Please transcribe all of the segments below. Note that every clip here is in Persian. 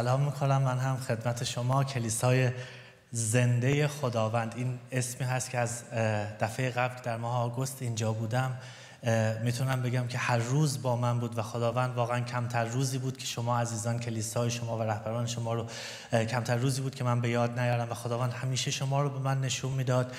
سلام میکنم من هم خدمت شما کلیسای زنده خداوند این اسمی هست که از دفعه قبل در ماه آگوست اینجا بودم میتونم بگم که هر روز با من بود و خداوند واقعا کمتر روزی بود که شما عزیزان کلیسای شما و رهبران شما رو کمتر روزی بود که من به یاد نیارم و خداوند همیشه شما رو به من نشون میداد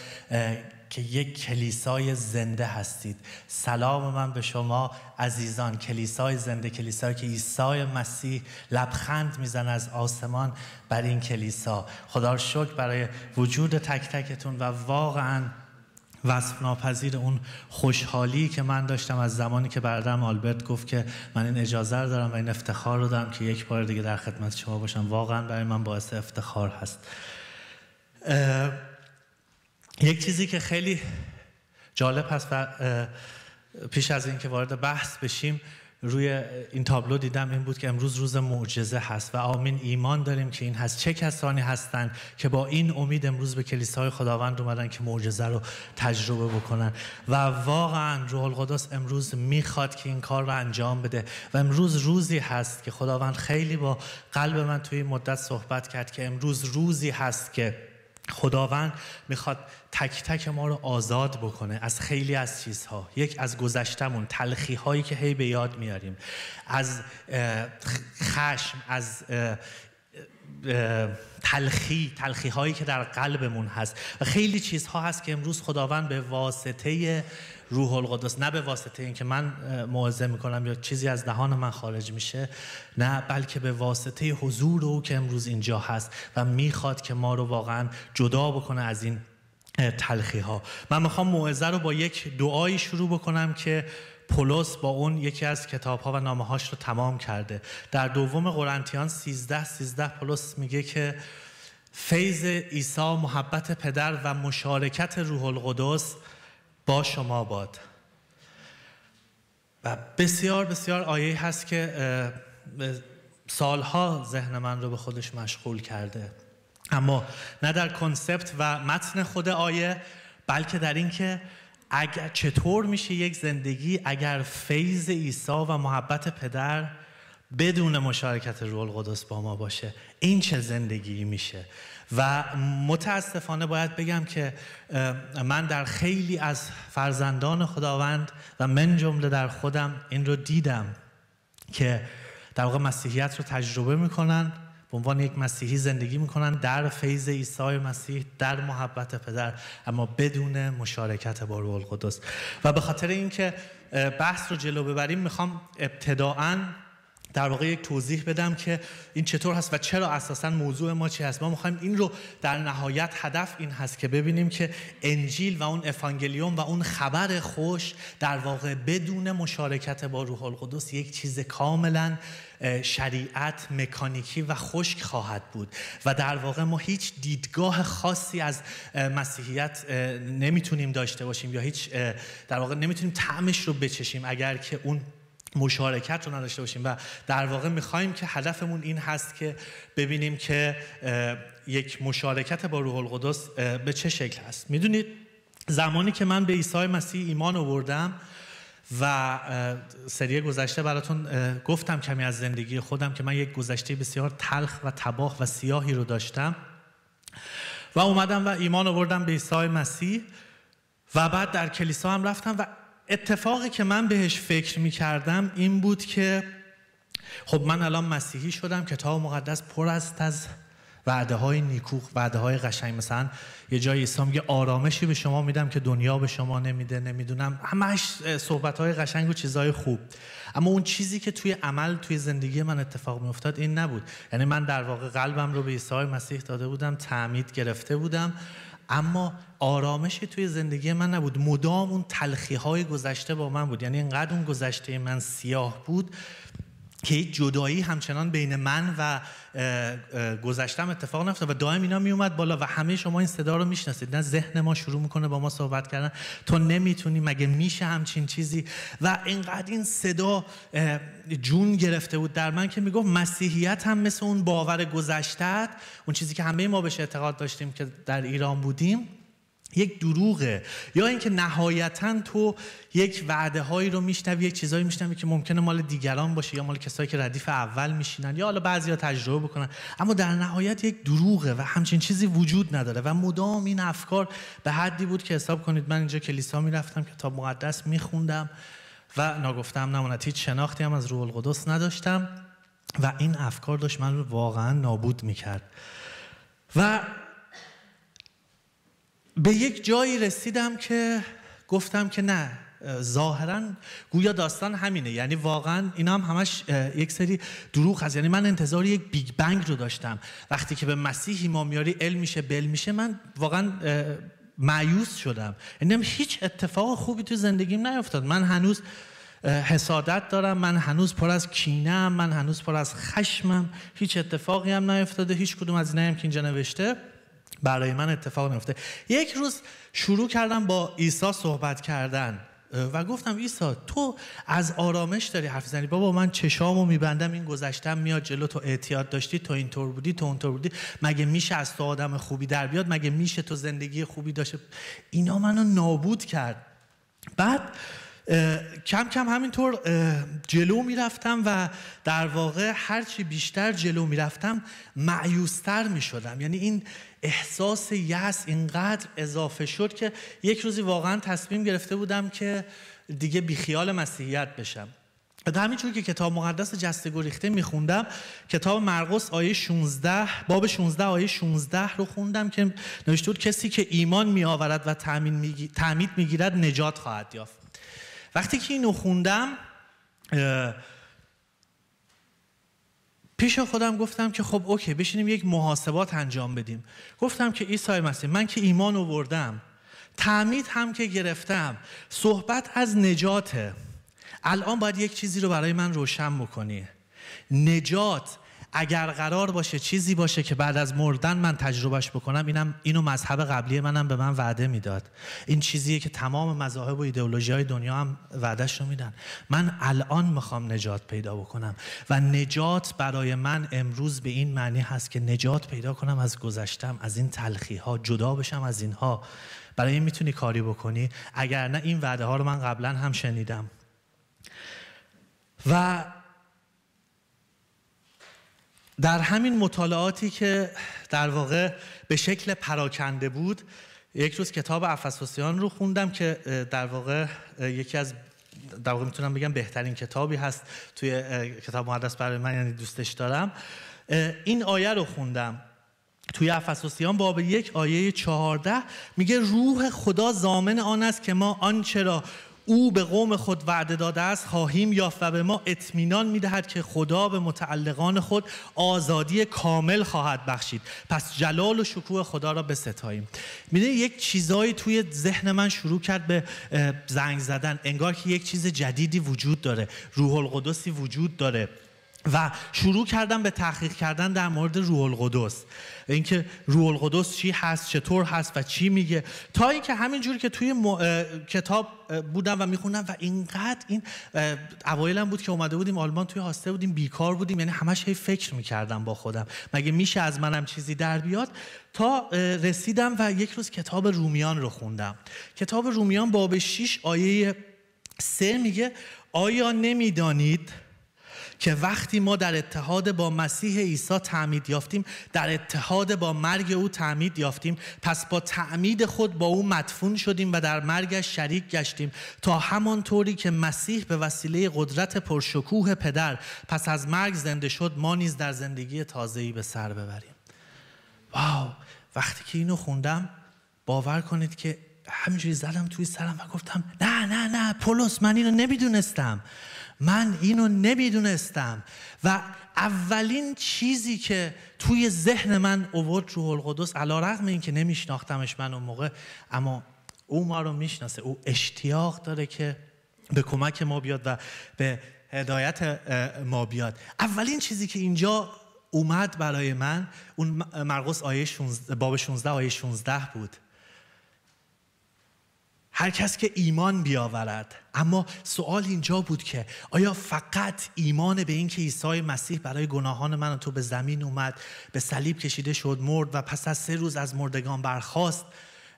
که یک کلیسای زنده هستید سلام من به شما عزیزان کلیسای زنده کلیسایی که عیسی مسیح لبخند میزن از آسمان بر این کلیسا خدا شکر برای وجود تک تکتون و واقعا وصف ناپذیر اون خوشحالی که من داشتم از زمانی که برادرم آلبرت گفت که من این اجازه رو دارم و این افتخار رو دارم که یک بار دیگه در خدمت شما باشم واقعا برای من باعث افتخار هست یک چیزی که خیلی جالب هست و پیش از اینکه وارد بحث بشیم روی این تابلو دیدم این بود که امروز روز معجزه هست و آمین ایمان داریم که این هست چه کسانی هستند که با این امید امروز به کلیسای خداوند اومدن که معجزه رو تجربه بکنن و واقعا روح القدس امروز میخواد که این کار رو انجام بده و امروز روزی هست که خداوند خیلی با قلب من توی مدت صحبت کرد که امروز روزی هست که خداوند میخواد تک تک ما رو آزاد بکنه از خیلی از چیزها یک از گذشتمون تلخی هایی که هی به یاد میاریم از خشم از تلخی تلخی هایی که در قلبمون هست و خیلی چیزها هست که امروز خداوند به واسطه روح القدس نه به واسطه اینکه من موعظه میکنم یا چیزی از دهان من خارج میشه نه بلکه به واسطه حضور او که امروز اینجا هست و میخواد که ما رو واقعا جدا بکنه از این تلخی ها من میخوام موعظه رو با یک دعایی شروع بکنم که پولس با اون یکی از کتاب ها و نامه هاش رو تمام کرده در دوم قرنتیان 13 13 پولس میگه که فیض عیسی محبت پدر و مشارکت روح القدس با شما باد و بسیار بسیار آیه هست که سالها ذهن من رو به خودش مشغول کرده اما نه در کنسپت و متن خود آیه بلکه در اینکه اگر چطور میشه یک زندگی اگر فیض عیسی و محبت پدر بدون مشارکت روح القدس با ما باشه این چه زندگی میشه و متاسفانه باید بگم که من در خیلی از فرزندان خداوند و من جمله در خودم این رو دیدم که در واقع مسیحیت رو تجربه میکنن به عنوان یک مسیحی زندگی میکنن در فیض عیسی مسیح در محبت پدر اما بدون مشارکت با روح القدس و به خاطر اینکه بحث رو جلو ببریم میخوام ابتداعا در واقع یک توضیح بدم که این چطور هست و چرا اساسا موضوع ما چی هست ما میخوایم این رو در نهایت هدف این هست که ببینیم که انجیل و اون افانگلیوم و اون خبر خوش در واقع بدون مشارکت با روح القدس یک چیز کاملا شریعت مکانیکی و خشک خواهد بود و در واقع ما هیچ دیدگاه خاصی از مسیحیت نمیتونیم داشته باشیم یا هیچ در واقع نمیتونیم طعمش رو بچشیم اگر که اون مشارکت رو نداشته باشیم و در واقع میخوایم که هدفمون این هست که ببینیم که یک مشارکت با روح القدس به چه شکل هست میدونید زمانی که من به عیسی مسیح ایمان آوردم و سری گذشته براتون گفتم کمی از زندگی خودم که من یک گذشته بسیار تلخ و تباه و سیاهی رو داشتم و اومدم و ایمان آوردم به عیسی مسیح و بعد در کلیسا هم رفتم و اتفاقی که من بهش فکر می کردم این بود که خب من الان مسیحی شدم کتاب مقدس پر است از وعده های نیکوخ وعده های قشنگ مثلا یه جای اسلام میگه آرامشی به شما میدم که دنیا به شما نمیده نمیدونم همش صحبت های قشنگ و چیزهای خوب اما اون چیزی که توی عمل توی زندگی من اتفاق میافتاد این نبود یعنی من در واقع قلبم رو به عیسی مسیح داده بودم تعمید گرفته بودم اما آرامشی توی زندگی من نبود مدام اون تلخی های گذشته با من بود یعنی انقدر اون گذشته من سیاه بود که یک جدایی همچنان بین من و گذشتم اتفاق نفته و دائم اینا میومد بالا و همه شما این صدا رو میشناسید نه ذهن ما شروع میکنه با ما صحبت کردن تو نمیتونی مگه میشه همچین چیزی و اینقدر این صدا جون گرفته بود در من که میگفت مسیحیت هم مثل اون باور گذشتت اون چیزی که همه ما بهش اعتقاد داشتیم که در ایران بودیم یک دروغه یا اینکه نهایتا تو یک وعده هایی رو میشنوی یک چیزایی میشنوی که ممکنه مال دیگران باشه یا مال کسایی که ردیف اول میشینن یا حالا بعضیا تجربه بکنن اما در نهایت یک دروغه و همچین چیزی وجود نداره و مدام این افکار به حدی بود که حساب کنید من اینجا کلیسا میرفتم کتاب مقدس میخوندم و نگفتم نماند هیچ شناختی هم از روح القدس نداشتم و این افکار داشت من رو واقعا نابود میکرد و به یک جایی رسیدم که گفتم که نه ظاهرا گویا داستان همینه یعنی واقعا اینا هم همش یک سری دروغ هست یعنی من انتظار یک بیگ بنگ رو داشتم وقتی که به مسیحی ایمامیاری علم میشه بل میشه من واقعا معیوس شدم یعنی هیچ اتفاق خوبی تو زندگیم نیفتاد من هنوز حسادت دارم من هنوز پر از کینم من هنوز پر از خشمم هیچ اتفاقی هم نیفتاده هیچ کدوم از هم که اینجا نوشته برای من اتفاق میفته یک روز شروع کردم با عیسی صحبت کردن و گفتم عیسی تو از آرامش داری حرف زنی بابا من چشامو میبندم این گذشتم میاد جلو تو اعتیاد داشتی تو اینطور بودی تو اونطور بودی مگه میشه از تو آدم خوبی در بیاد مگه میشه تو زندگی خوبی داشته اینا منو نابود کرد بعد کم کم همینطور جلو میرفتم و در واقع هرچی بیشتر جلو میرفتم معیوستر میشدم یعنی این احساس یس اینقدر اضافه شد که یک روزی واقعا تصمیم گرفته بودم که دیگه بیخیال مسیحیت بشم همینجور که کتاب مقدس جسته گریخته میخوندم کتاب مرقس آیه 16 باب 16 آیه 16 رو خوندم که نوشته بود کسی که ایمان میآورد و تعمید میگیرد نجات خواهد یافت وقتی که اینو خوندم پیش خودم گفتم که خب اوکی بشینیم یک محاسبات انجام بدیم گفتم که عیسی مسیح من که ایمان آوردم تعمید هم که گرفتم صحبت از نجاته الان باید یک چیزی رو برای من روشن بکنی نجات اگر قرار باشه چیزی باشه که بعد از مردن من تجربهش بکنم اینم اینو مذهب قبلی منم به من وعده میداد این چیزیه که تمام مذاهب و ایدئولوژی های دنیا هم وعدهش رو میدن من الان میخوام نجات پیدا بکنم و نجات برای من امروز به این معنی هست که نجات پیدا کنم از گذشتم از این تلخی ها جدا بشم از اینها برای این میتونی کاری بکنی اگر نه این وعده ها رو من قبلا هم شنیدم و در همین مطالعاتی که در واقع به شکل پراکنده بود یک روز کتاب افسوسیان رو خوندم که در واقع یکی از در واقع میتونم بگم بهترین کتابی هست توی کتاب مقدس برای من یعنی دوستش دارم این آیه رو خوندم توی افسوسیان باب یک آیه چهارده میگه روح خدا زامن آن است که ما آن چرا؟ او به قوم خود وعده داده است خواهیم یافت و به ما اطمینان میدهد که خدا به متعلقان خود آزادی کامل خواهد بخشید پس جلال و شکوه خدا را ستاییم. میده یک چیزایی توی ذهن من شروع کرد به زنگ زدن انگار که یک چیز جدیدی وجود داره روح القدسی وجود داره و شروع کردم به تحقیق کردن در مورد روح القدس اینکه روح القدس چی هست چطور هست و چی میگه تا اینکه همینجوری که توی کتاب بودم و میخوندم و اینقدر این اوایلم بود که اومده بودیم آلمان توی هاسته بودیم بیکار بودیم یعنی همش هی فکر میکردم با خودم مگه میشه از منم چیزی در بیاد تا رسیدم و یک روز کتاب رومیان رو خوندم کتاب رومیان باب 6 آیه 3 میگه آیا نمیدانید که وقتی ما در اتحاد با مسیح عیسی تعمید یافتیم در اتحاد با مرگ او تعمید یافتیم پس با تعمید خود با او مدفون شدیم و در مرگش شریک گشتیم تا همانطوری که مسیح به وسیله قدرت پرشکوه پدر پس از مرگ زنده شد ما نیز در زندگی تازه‌ای به سر ببریم واو وقتی که اینو خوندم باور کنید که همینجوری زدم توی سرم و گفتم نه نه نه پولس من اینو نمیدونستم من اینو نمیدونستم و اولین چیزی که توی ذهن من اوورد روح القدس علا رقم این که نمیشناختمش من اون موقع اما او ما رو میشناسه او اشتیاق داره که به کمک ما بیاد و به هدایت ما بیاد اولین چیزی که اینجا اومد برای من اون مرقس آیه 16 باب 16 آیه 16 بود هر کس که ایمان بیاورد اما سوال اینجا بود که آیا فقط ایمان به اینکه عیسی مسیح برای گناهان من و تو به زمین اومد به صلیب کشیده شد مرد و پس از سه روز از مردگان برخاست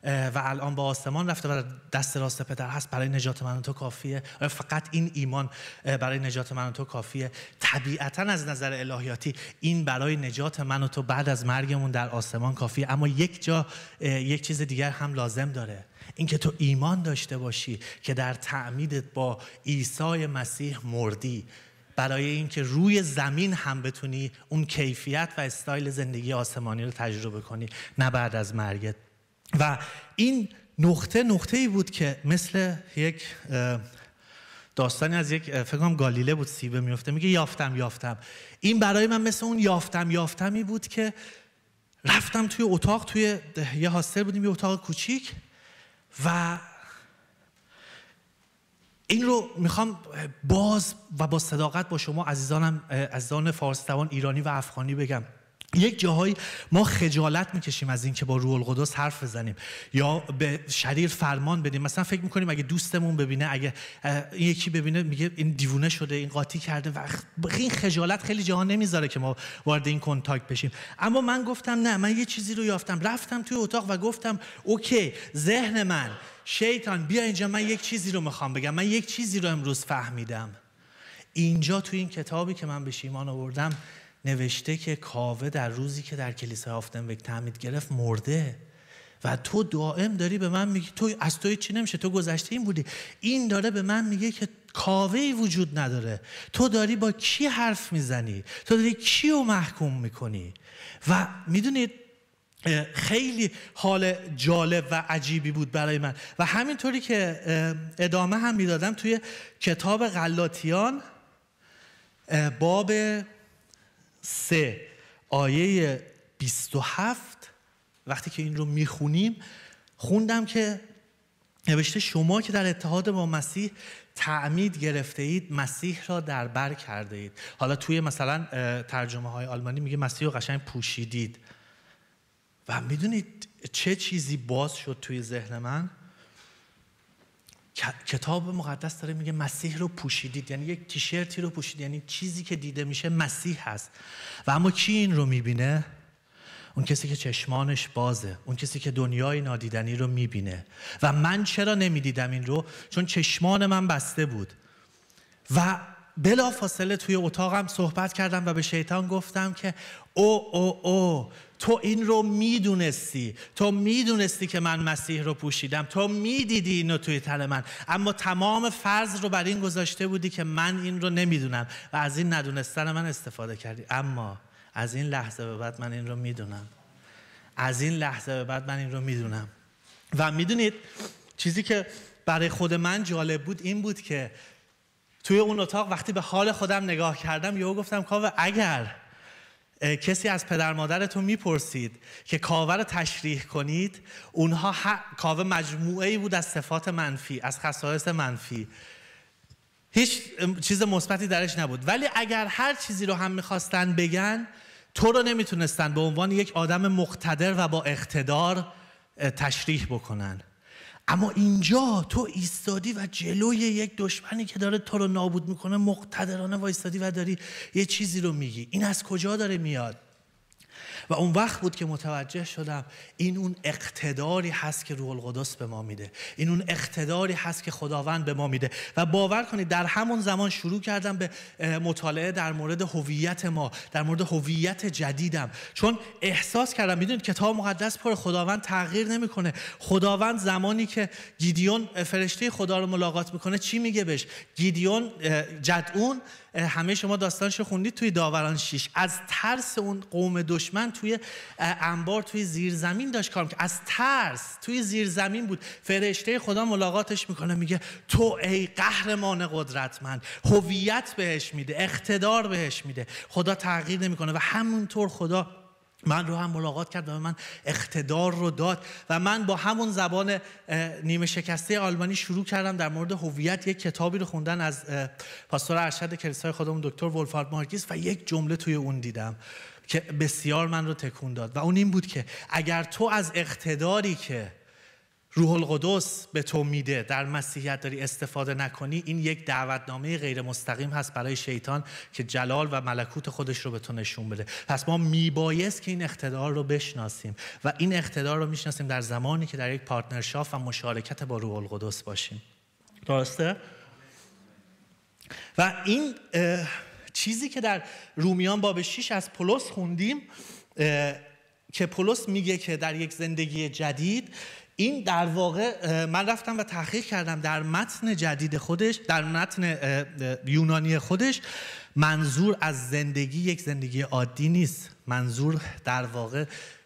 و الان با آسمان رفته و دست راست پدر هست برای نجات من و تو کافیه آیا فقط این ایمان برای نجات من و تو کافیه طبیعتا از نظر الهیاتی این برای نجات من و تو بعد از مرگمون در آسمان کافیه اما یک جا یک چیز دیگر هم لازم داره اینکه تو ایمان داشته باشی که در تعمیدت با عیسی مسیح مردی برای اینکه روی زمین هم بتونی اون کیفیت و استایل زندگی آسمانی رو تجربه کنی نه بعد از مرگت و این نقطه نقطه ای بود که مثل یک داستانی از یک فکر کنم گالیله بود سیبه میفته میگه یافتم یافتم این برای من مثل اون یافتم یافتمی بود که رفتم توی اتاق توی یه هاستل بودیم یه اتاق کوچیک و این رو میخوام باز و با صداقت با شما عزیزانم عزیزان فارس ایرانی و افغانی بگم یک جاهایی ما خجالت میکشیم از اینکه با روح القدس حرف بزنیم یا به شریر فرمان بدیم مثلا فکر میکنیم اگه دوستمون ببینه اگه یکی ببینه میگه این دیوونه شده این قاطی کرده و این خجالت خیلی جاها نمیذاره که ما وارد این کنتاکت بشیم اما من گفتم نه من یه چیزی رو یافتم رفتم توی اتاق و گفتم اوکی ذهن من شیطان بیا اینجا من یک چیزی رو میخوام بگم من یک چیزی رو امروز فهمیدم اینجا توی این کتابی که من به شیمان آوردم نوشته که کاوه در روزی که در کلیسای آفتنبک تعمید گرفت مرده و تو دائم داری به من میگی تو از توی چی نمیشه تو گذشته این بودی این داره به من میگه که ای وجود نداره تو داری با کی حرف میزنی تو داری کی رو محکوم میکنی و میدونید خیلی حال جالب و عجیبی بود برای من و همینطوری که ادامه هم میدادم توی کتاب غلاطیان باب 3 آیه 27 وقتی که این رو میخونیم خوندم که نوشته شما که در اتحاد با مسیح تعمید گرفته اید مسیح را در بر کرده اید حالا توی مثلا ترجمه های آلمانی میگه مسیح رو قشنگ پوشیدید و میدونید چه چیزی باز شد توی ذهن من کتاب مقدس داره میگه مسیح رو پوشیدید یعنی یک تیشرتی رو پوشید یعنی چیزی که دیده میشه مسیح هست و اما کی این رو میبینه اون کسی که چشمانش بازه اون کسی که دنیای نادیدنی رو میبینه و من چرا نمیدیدم این رو چون چشمان من بسته بود و بلا فاصله توی اتاقم صحبت کردم و به شیطان گفتم که او او او تو این رو میدونستی تو میدونستی که من مسیح رو پوشیدم تو میدیدی اینو توی تن من اما تمام فرض رو بر این گذاشته بودی که من این رو نمیدونم و از این ندونستن من استفاده کردی اما از این لحظه به بعد من این رو میدونم از این لحظه به بعد من این رو میدونم و میدونید چیزی که برای خود من جالب بود این بود که توی اون اتاق وقتی به حال خودم نگاه کردم یهو گفتم کاوه اگر کسی از پدر مادرتون میپرسید که کاوه رو تشریح کنید اونها کاوه مجموعه ای بود از صفات منفی از خصایص منفی هیچ چیز مثبتی درش نبود ولی اگر هر چیزی رو هم میخواستن بگن تو رو نمیتونستن به عنوان یک آدم مقتدر و با اقتدار تشریح بکنن اما اینجا تو ایستادی و جلوی یک دشمنی که داره تو رو نابود میکنه مقتدرانه وایستادی و داری یه چیزی رو میگی این از کجا داره میاد و اون وقت بود که متوجه شدم این اون اقتداری هست که روح القدس به ما میده این اون اقتداری هست که خداوند به ما میده و باور کنید در همون زمان شروع کردم به مطالعه در مورد هویت ما در مورد هویت جدیدم چون احساس کردم میدونید کتاب مقدس پر خداوند تغییر نمیکنه خداوند زمانی که گیدیون فرشته خدا رو ملاقات میکنه چی میگه بهش گیدیون جدعون همه شما داستانش رو خوندید توی داوران 6 از ترس اون قوم دشمن توی انبار توی زمین داشت کار که از ترس توی زمین بود فرشته خدا ملاقاتش میکنه میگه تو ای قهرمان قدرتمند هویت بهش میده اقتدار بهش میده خدا تغییر نمیکنه و همونطور خدا من رو هم ملاقات کرد و من اقتدار رو داد و من با همون زبان نیمه شکسته آلمانی شروع کردم در مورد هویت یک کتابی رو خوندن از پاستور ارشد کلیسای خودمون دکتر ولفارد مارکیس و یک جمله توی اون دیدم که بسیار من رو تکون داد و اون این بود که اگر تو از اقتداری که روح القدس به تو میده در مسیحیت داری استفاده نکنی این یک دعوتنامه غیر مستقیم هست برای شیطان که جلال و ملکوت خودش رو به تو نشون بده پس ما میبایست که این اقتدار رو بشناسیم و این اقتدار رو میشناسیم در زمانی که در یک پارتنرشاف و مشارکت با روح القدس باشیم درسته؟ و این چیزی که در رومیان باب 6 از پولس خوندیم که پولس میگه که در یک زندگی جدید این در واقع من رفتم و تحقیق کردم در متن جدید خودش در متن یونانی خودش منظور از زندگی یک زندگی عادی نیست منظور در واقع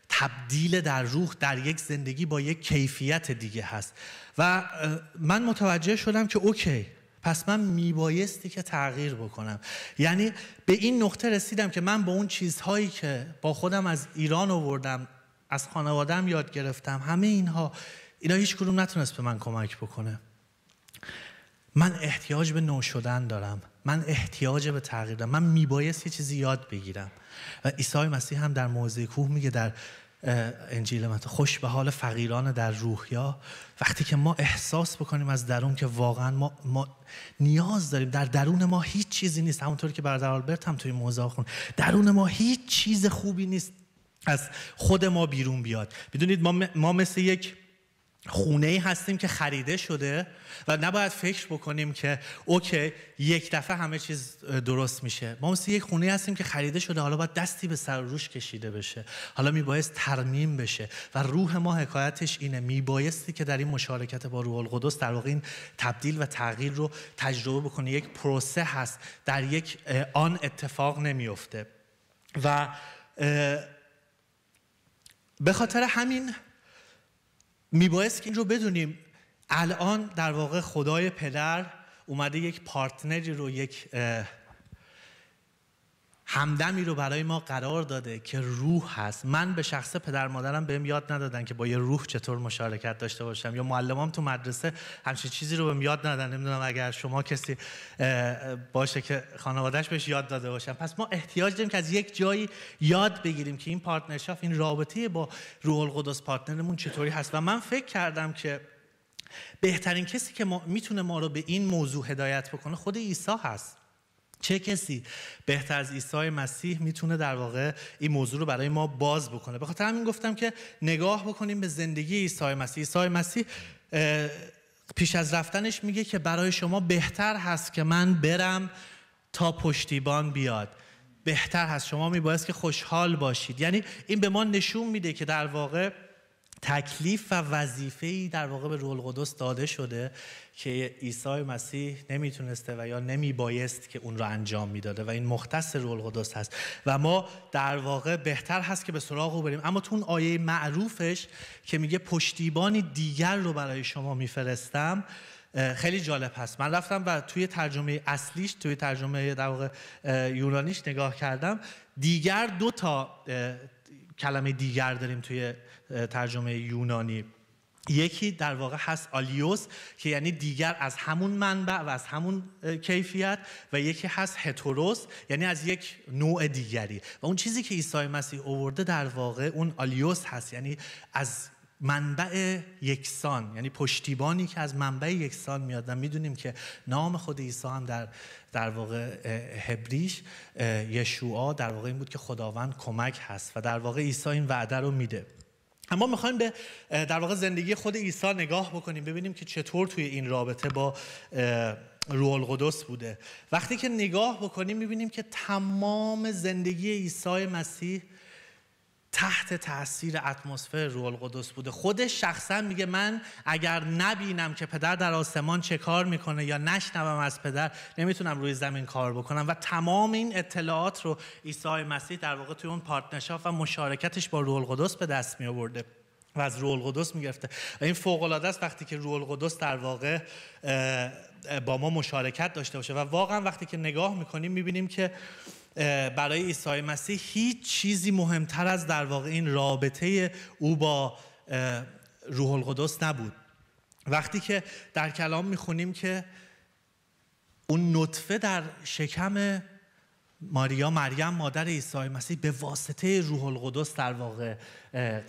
تبدیل در روح در یک زندگی با یک کیفیت دیگه هست و من متوجه شدم که اوکی پس من میبایستی که تغییر بکنم یعنی به این نقطه رسیدم که من با اون چیزهایی که با خودم از ایران آوردم از خانوادم یاد گرفتم همه اینها اینا هیچ کدوم نتونست به من کمک بکنه من احتیاج به نو شدن دارم من احتیاج به تغییر دارم من میبایست یه چیزی یاد بگیرم و عیسی مسیح هم در موضع کوه میگه در انجیل متا خوش به حال فقیران در روحیا وقتی که ما احساس بکنیم از درون که واقعا ما, ما نیاز داریم در درون ما هیچ چیزی نیست همونطور که برادر آلبرت هم توی موزه خون درون ما هیچ چیز خوبی نیست از خود ما بیرون بیاد میدونید ما, ما مثل یک خونه ای هستیم که خریده شده و نباید فکر بکنیم که اوکی یک دفعه همه چیز درست میشه ما مثل یک خونه هستیم که خریده شده حالا باید دستی به سر روش کشیده بشه حالا میبایست ترمیم بشه و روح ما حکایتش اینه میبایستی که در این مشارکت با روح القدس در واقع این تبدیل و تغییر رو تجربه بکنه یک پروسه هست در یک آن اتفاق نمیفته و به خاطر همین میبایست که این رو بدونیم الان در واقع خدای پدر اومده یک پارتنری رو یک همدمی رو برای ما قرار داده که روح هست من به شخص پدر مادرم بهم یاد ندادن که با یه روح چطور مشارکت داشته باشم یا معلمام تو مدرسه همچین چیزی رو بهم یاد ندادن نمیدونم اگر شما کسی باشه که خانوادهش بهش یاد داده باشم. پس ما احتیاج داریم که از یک جایی یاد بگیریم که این پارتنرشاف این رابطه با روح القدس پارتنرمون چطوری هست و من فکر کردم که بهترین کسی که ما میتونه ما رو به این موضوع هدایت بکنه خود عیسی هست چه کسی بهتر از عیسی مسیح میتونه در واقع این موضوع رو برای ما باز بکنه بخاطر همین گفتم که نگاه بکنیم به زندگی عیسی مسیح عیسی مسیح پیش از رفتنش میگه که برای شما بهتر هست که من برم تا پشتیبان بیاد بهتر هست شما میباید که خوشحال باشید یعنی این به ما نشون میده که در واقع تکلیف و وظیفه در واقع به رول قدس داده شده که عیسی مسیح نمیتونسته و یا نمیبایست که اون رو انجام میداده و این مختص رول قدس هست و ما در واقع بهتر هست که به سراغ او بریم اما تو اون آیه معروفش که میگه پشتیبانی دیگر رو برای شما میفرستم خیلی جالب هست من رفتم و توی ترجمه اصلیش توی ترجمه در واقع یونانیش نگاه کردم دیگر دو تا کلمه دیگر داریم توی ترجمه یونانی یکی در واقع هست آلیوس که یعنی دیگر از همون منبع و از همون کیفیت و یکی هست هتروس یعنی از یک نوع دیگری و اون چیزی که عیسی مسیح اوورده در واقع اون آلیوس هست یعنی از منبع یکسان یعنی پشتیبانی که از منبع یکسان میاد و میدونیم که نام خود عیسی هم در در واقع هبریش یشوعا در واقع این بود که خداوند کمک هست و در واقع عیسی این وعده رو میده اما میخوایم به در واقع زندگی خود عیسی نگاه بکنیم ببینیم که چطور توی این رابطه با روح القدس بوده وقتی که نگاه بکنیم میبینیم که تمام زندگی عیسی مسیح تحت تاثیر اتمسفر روح القدس بوده خودش شخصا میگه من اگر نبینم که پدر در آسمان چه کار میکنه یا نشنوم از پدر نمیتونم روی زمین کار بکنم و تمام این اطلاعات رو عیسی مسیح در واقع توی اون پارتنرشاپ و مشارکتش با روح القدس به دست می و از روح القدس میگرفته و این فوق العاده است وقتی که روح القدس در واقع با ما مشارکت داشته باشه و واقعا وقتی که نگاه میکنیم میبینیم که برای عیسی مسیح هیچ چیزی مهمتر از در واقع این رابطه او با روح القدس نبود وقتی که در کلام میخونیم که اون نطفه در شکم ماریا مریم مادر عیسی مسیح به واسطه روح القدس در واقع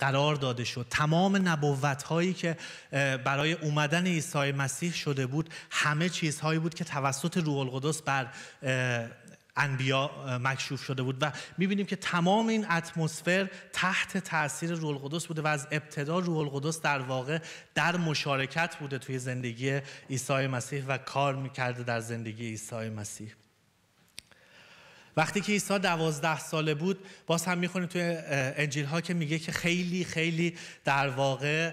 قرار داده شد تمام نبوت هایی که برای اومدن عیسی مسیح شده بود همه چیزهایی بود که توسط روح القدس بر انبیا مکشوف شده بود و میبینیم که تمام این اتمسفر تحت تاثیر روح القدس بوده و از ابتدا روح القدس در واقع در مشارکت بوده توی زندگی عیسی مسیح و کار میکرده در زندگی عیسی مسیح وقتی که عیسی دوازده ساله بود باز هم میخونیم توی انجیل ها که میگه که خیلی خیلی در واقع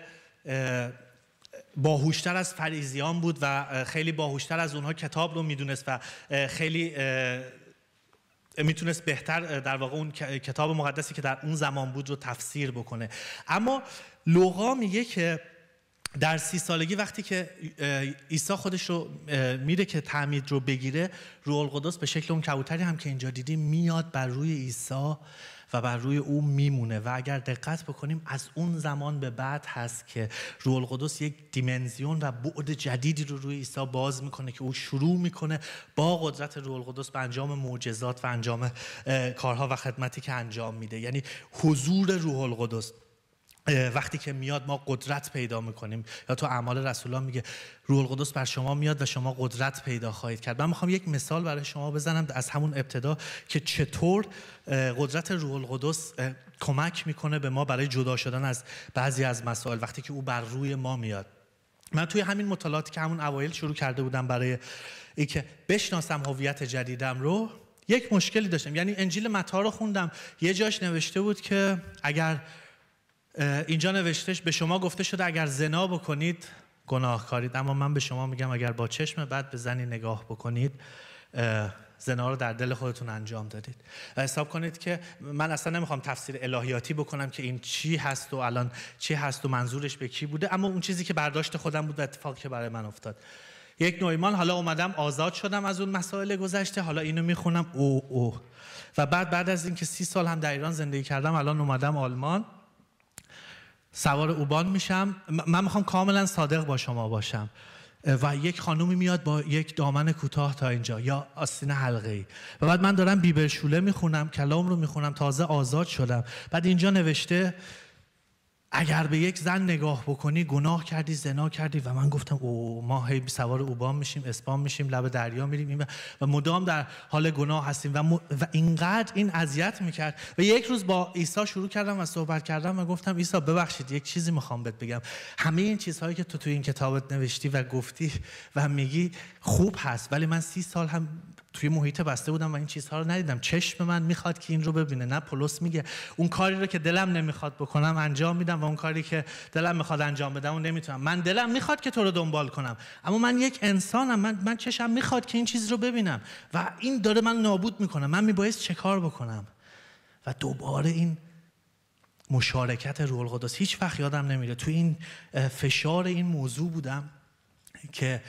باهوشتر از فریزیان بود و خیلی باهوشتر از اونها کتاب رو میدونست و خیلی میتونست بهتر در واقع اون کتاب مقدسی که در اون زمان بود رو تفسیر بکنه اما لغا میگه که در سی سالگی وقتی که عیسی خودش رو میره که تعمید رو بگیره روح القدس به شکل اون کبوتری هم که اینجا دیدیم میاد بر روی عیسی و بر روی او میمونه و اگر دقت بکنیم از اون زمان به بعد هست که روح القدس یک دیمنزیون و بعد جدیدی رو روی عیسی باز میکنه که او شروع میکنه با قدرت روح القدس به انجام معجزات و انجام کارها و خدمتی که انجام میده یعنی حضور روح القدس وقتی که میاد ما قدرت پیدا میکنیم یا تو اعمال رسول میگه روح القدس بر شما میاد و شما قدرت پیدا خواهید کرد من میخوام یک مثال برای شما بزنم از همون ابتدا که چطور قدرت روح القدس کمک میکنه به ما برای جدا شدن از بعضی از مسائل وقتی که او بر روی ما میاد من توی همین مطالعاتی که همون اوایل شروع کرده بودم برای اینکه بشناسم هویت جدیدم رو یک مشکلی داشتم یعنی انجیل متا رو خوندم یه جاش نوشته بود که اگر اینجا نوشتش به شما گفته شده اگر زنا بکنید گناه اما من به شما میگم اگر با چشم بد به زنی نگاه بکنید زنا رو در دل خودتون انجام دادید و حساب کنید که من اصلا نمیخوام تفسیر الهیاتی بکنم که این چی هست و الان چی هست و منظورش به کی بوده اما اون چیزی که برداشت خودم بود و اتفاقی که برای من افتاد یک نویمان حالا اومدم آزاد شدم از اون مسائل گذشته حالا اینو میخونم او او و بعد بعد از اینکه سی سال هم در ایران زندگی کردم الان اومدم آلمان سوار اوبان میشم من میخوام کاملا صادق با شما باشم و یک خانومی میاد با یک دامن کوتاه تا اینجا یا آستین حلقه ای و بعد من دارم بیبرشوله میخونم کلام رو میخونم تازه آزاد شدم بعد اینجا نوشته اگر به یک زن نگاه بکنی گناه کردی زنا کردی و من گفتم او ما هی سوار اوبام میشیم اسپام میشیم لب دریا میریم و مدام در حال گناه هستیم و, و اینقدر این اذیت میکرد و یک روز با عیسی شروع کردم و صحبت کردم و گفتم عیسی ببخشید یک چیزی میخوام بهت بگم همه این چیزهایی که تو توی این کتابت نوشتی و گفتی و میگی خوب هست ولی من سی سال هم توی محیط بسته بودم و این چیزها رو ندیدم چشم من میخواد که این رو ببینه نه پولس میگه اون کاری رو که دلم نمیخواد بکنم انجام میدم و اون کاری که دلم میخواد انجام بدم اون نمیتونم من دلم میخواد که تو رو دنبال کنم اما من یک انسانم من من چشم میخواد که این چیز رو ببینم و این داره من نابود میکنه من میبایست چه کار بکنم و دوباره این مشارکت روح القدس هیچ وقت یادم نمیره تو این فشار این موضوع بودم که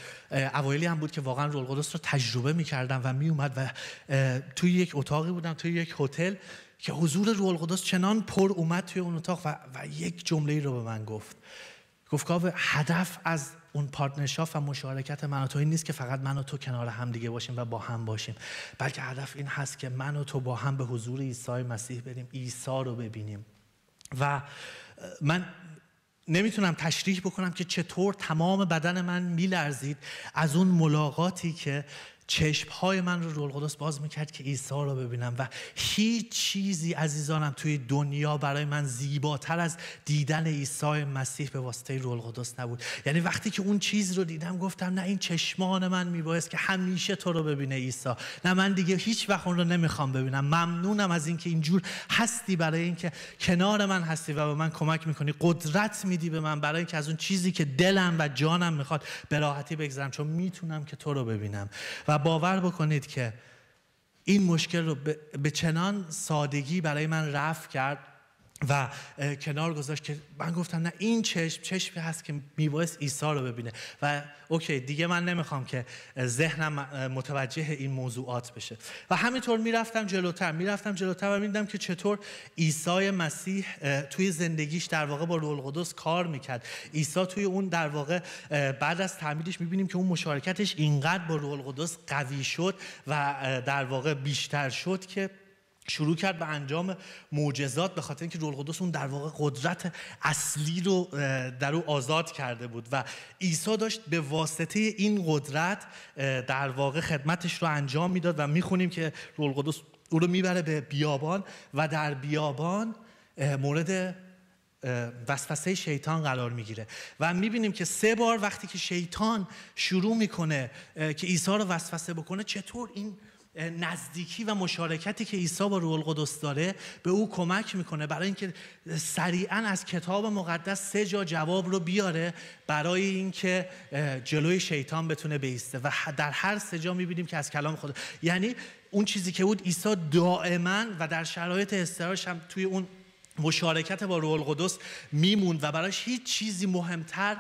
اوایلی هم بود که واقعا رول قدس رو تجربه میکردم و میومد و توی یک اتاقی بودم توی یک هتل که حضور رول قدس چنان پر اومد توی اون اتاق و, یک جمله رو به من گفت گفت که هدف از اون پارتنرشاف و مشارکت من و تو این نیست که فقط من و تو کنار هم دیگه باشیم و با هم باشیم بلکه هدف این هست که من و تو با هم به حضور عیسی مسیح بریم عیسی رو ببینیم و من نمیتونم تشریح بکنم که چطور تمام بدن من میلرزید از اون ملاقاتی که چشمهای من رو رول قدس باز میکرد که عیسی رو ببینم و هیچ چیزی عزیزانم توی دنیا برای من زیباتر از دیدن عیسی مسیح به واسطه رول قدس نبود یعنی وقتی که اون چیز رو دیدم گفتم نه این چشمان من میبایست که همیشه تو رو ببینه عیسی نه من دیگه هیچ وقت اون رو نمیخوام ببینم ممنونم از اینکه اینجور هستی برای اینکه کنار من هستی و به من کمک میکنی قدرت میدی به من برای اینکه از اون چیزی که دلم و جانم میخواد به راحتی بگذرم چون میتونم که تو رو ببینم و باور بکنید که این مشکل رو به چنان سادگی برای من رفت کرد و کنار گذاشت که من گفتم نه این چشم چشمی هست که میبایست ایسا رو ببینه و اوکی دیگه من نمیخوام که ذهنم متوجه این موضوعات بشه و همینطور میرفتم جلوتر میرفتم جلوتر و میدم که چطور ایسای مسیح توی زندگیش در واقع با رول کار میکرد ایسا توی اون در واقع بعد از تعمیدش میبینیم که اون مشارکتش اینقدر با رول قوی شد و در واقع بیشتر شد که شروع کرد به انجام معجزات به خاطر اینکه رول اون در واقع قدرت اصلی رو در او آزاد کرده بود و عیسی داشت به واسطه این قدرت در واقع خدمتش رو انجام میداد و میخونیم که رول او رو میبره به بیابان و در بیابان مورد وسوسه شیطان قرار میگیره و میبینیم که سه بار وقتی که شیطان شروع میکنه که عیسی رو وسوسه بکنه چطور این نزدیکی و مشارکتی که عیسی با روح القدس داره به او کمک میکنه برای اینکه سریعا از کتاب مقدس سه جا جواب رو بیاره برای اینکه جلوی شیطان بتونه بیسته و در هر سه جا میبینیم که از کلام خدا یعنی اون چیزی که بود عیسی دائما و در شرایط استراش هم توی اون مشارکت با روح القدس میموند و براش هیچ چیزی مهمتر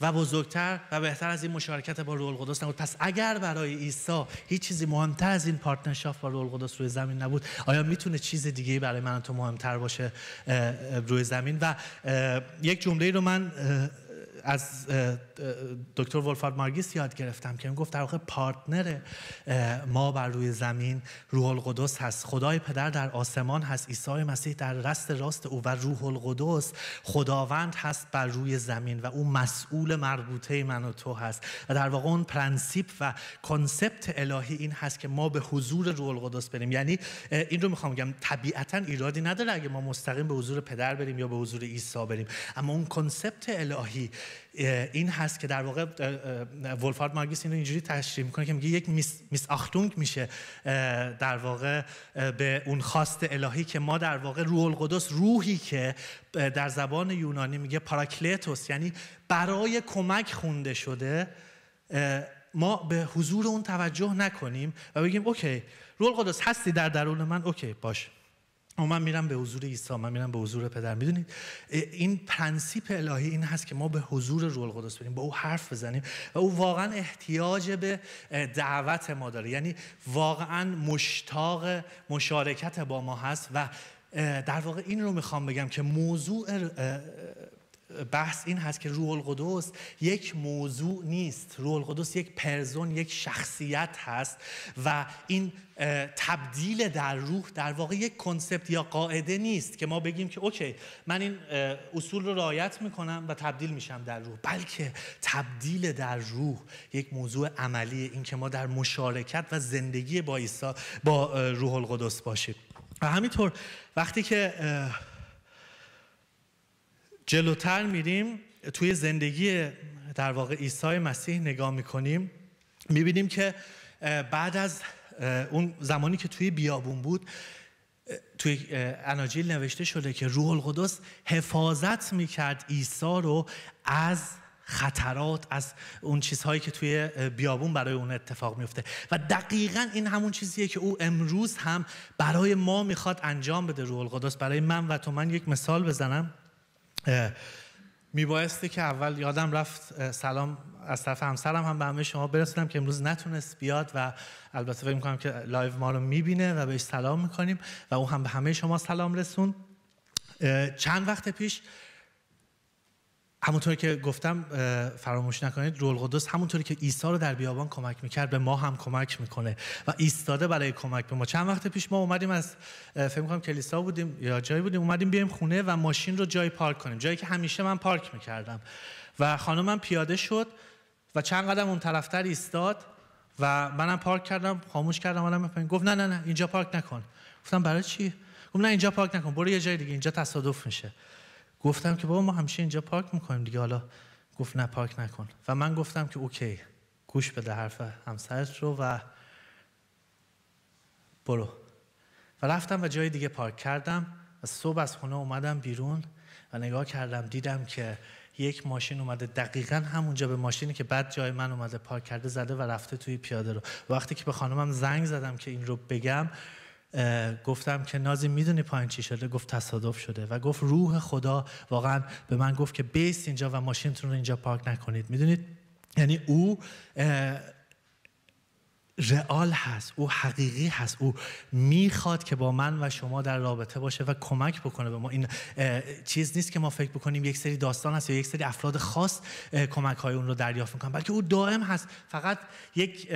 و بزرگتر و بهتر از این مشارکت با روح القدس نبود پس اگر برای عیسی هیچ چیزی مهمتر از این پارتنرشاپ با روح القدس روی زمین نبود آیا میتونه چیز دیگه برای من تو مهمتر باشه روی زمین و یک جمله رو من از دکتر ولفارد مارگیس یاد گرفتم که گفت در واقع پارتنر ما بر روی زمین روح القدس هست خدای پدر در آسمان هست عیسی مسیح در رست راست او و روح القدس خداوند هست بر روی زمین و او مسئول مربوطه من و تو هست و در واقع اون پرنسیپ و کنسپت الهی این هست که ما به حضور روح القدس بریم یعنی این رو میخوام بگم طبیعتا ایرادی نداره اگه ما مستقیم به حضور پدر بریم یا به حضور عیسی بریم اما اون کنسپت الهی این هست که در واقع ولفارد مارگیس اینو اینجوری تشریح میکنه که میگه یک میس, میس میشه در واقع به اون خواست الهی که ما در واقع روح القدس روحی که در زبان یونانی میگه پاراکلیتوس یعنی برای کمک خونده شده ما به حضور اون توجه نکنیم و بگیم اوکی روح القدس هستی در درون من اوکی باشه و من میرم به حضور عیسی من میرم به حضور پدر میدونید این پرنسیپ الهی این هست که ما به حضور روح القدس بریم با او حرف بزنیم و او واقعا احتیاج به دعوت ما داره یعنی واقعا مشتاق مشارکت با ما هست و در واقع این رو میخوام بگم که موضوع بحث این هست که روح القدس یک موضوع نیست روح القدس یک پرزون یک شخصیت هست و این تبدیل در روح در واقع یک کنسپت یا قاعده نیست که ما بگیم که اوکی من این اصول رو رعایت میکنم و تبدیل میشم در روح بلکه تبدیل در روح یک موضوع عملی این که ما در مشارکت و زندگی با عیسی با روح القدس باشیم و همینطور وقتی که جلوتر میریم توی زندگی در واقع عیسی مسیح نگاه میکنیم میبینیم که بعد از اون زمانی که توی بیابون بود توی اناجیل نوشته شده که روح القدس حفاظت میکرد عیسی رو از خطرات از اون چیزهایی که توی بیابون برای اون اتفاق میفته و دقیقا این همون چیزیه که او امروز هم برای ما میخواد انجام بده روح القدس برای من و تو من یک مثال بزنم میبایسته که اول یادم رفت سلام از طرف همسرم هم به همه شما برسونم که امروز نتونست بیاد و البته فکر میکنم که لایو ما رو میبینه و بهش سلام میکنیم و او هم به همه شما سلام رسون چند وقت پیش همونطوری که گفتم فراموش نکنید رول قدس همونطوری که عیسی رو در بیابان کمک میکرد به ما هم کمک میکنه و ایستاده برای کمک به ما چند وقت پیش ما اومدیم از فکر میکنم کلیسا بودیم یا جایی بودیم اومدیم بیایم خونه و ماشین رو جای پارک کنیم جایی که همیشه من پارک میکردم و خانمم پیاده شد و چند قدم اون طرفتر ایستاد و منم پارک کردم خاموش کردم من گفت نه نه نه اینجا پارک نکن گفتم برای چی گفت نه اینجا پارک نکن برو یه جای دیگه اینجا تصادف میشه گفتم که بابا ما همیشه اینجا پارک میکنیم دیگه حالا گفت نه پارک نکن و من گفتم که اوکی گوش بده حرف همسرت رو و برو و رفتم و جای دیگه پارک کردم و صبح از خونه اومدم بیرون و نگاه کردم دیدم که یک ماشین اومده دقیقا همونجا به ماشینی که بعد جای من اومده پارک کرده زده و رفته توی پیاده رو وقتی که به خانمم زنگ زدم که این رو بگم گفتم که نازی میدونی پایین چی شده گفت تصادف شده و گفت روح خدا واقعا به من گفت که بیست اینجا و ماشینتون رو اینجا پارک نکنید میدونید یعنی او رئال هست او حقیقی هست او میخواد که با من و شما در رابطه باشه و کمک بکنه به ما این چیز نیست که ما فکر بکنیم یک سری داستان هست یا یک سری افراد خاص کمک های اون رو دریافت میکنن بلکه او دائم هست فقط یک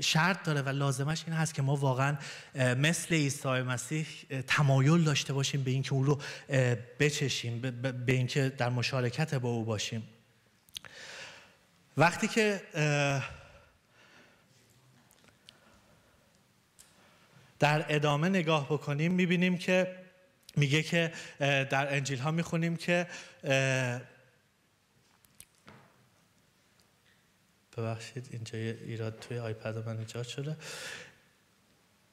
شرط داره و لازمش این هست که ما واقعا مثل عیسی مسیح تمایل داشته باشیم به اینکه اون رو بچشیم به اینکه در مشارکت با او باشیم وقتی که در ادامه نگاه بکنیم میبینیم که میگه که در انجیل ها میخونیم که ببخشید اینجا ایراد توی آیپد من ایجاد شده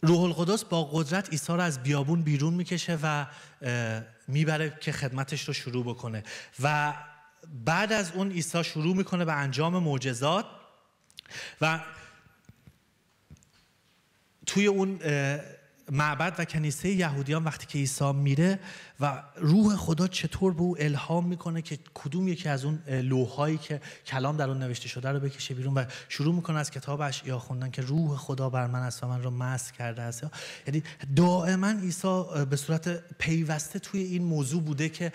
روح القدس با قدرت عیسی را از بیابون بیرون میکشه و میبره که خدمتش رو شروع بکنه و بعد از اون عیسی شروع میکنه به انجام معجزات و توی اون معبد و کنیسه یهودیان وقتی که عیسی میره و روح خدا چطور به او الهام میکنه که کدوم یکی از اون لوحایی که کلام در اون نوشته شده رو بکشه بیرون و شروع میکنه از کتاب یا خوندن که روح خدا بر من است و من رو مست کرده است یعنی دائما عیسی به صورت پیوسته توی این موضوع بوده که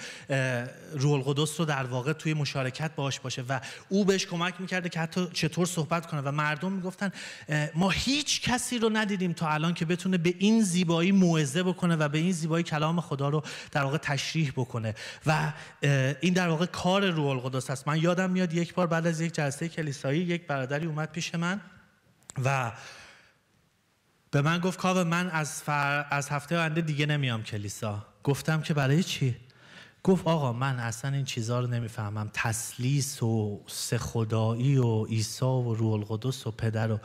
روح القدس رو در واقع توی مشارکت باش باشه و او بهش کمک میکرده که حتی چطور صحبت کنه و مردم میگفتن ما هیچ کسی رو ندیدیم تا الان که بتونه به این زیبایی موعظه بکنه و به این زیبایی کلام خدا رو در واقع تشریح بکنه و این در واقع کار روح القدس است من یادم میاد یک بار بعد از یک جلسه کلیسایی یک برادری اومد پیش من و به من گفت کاوه من از, از هفته آینده دیگه نمیام کلیسا گفتم که برای چی؟ گفت آقا من اصلا این چیزها رو نمیفهمم تسلیس و سه خدایی و عیسی و روح القدس و پدر و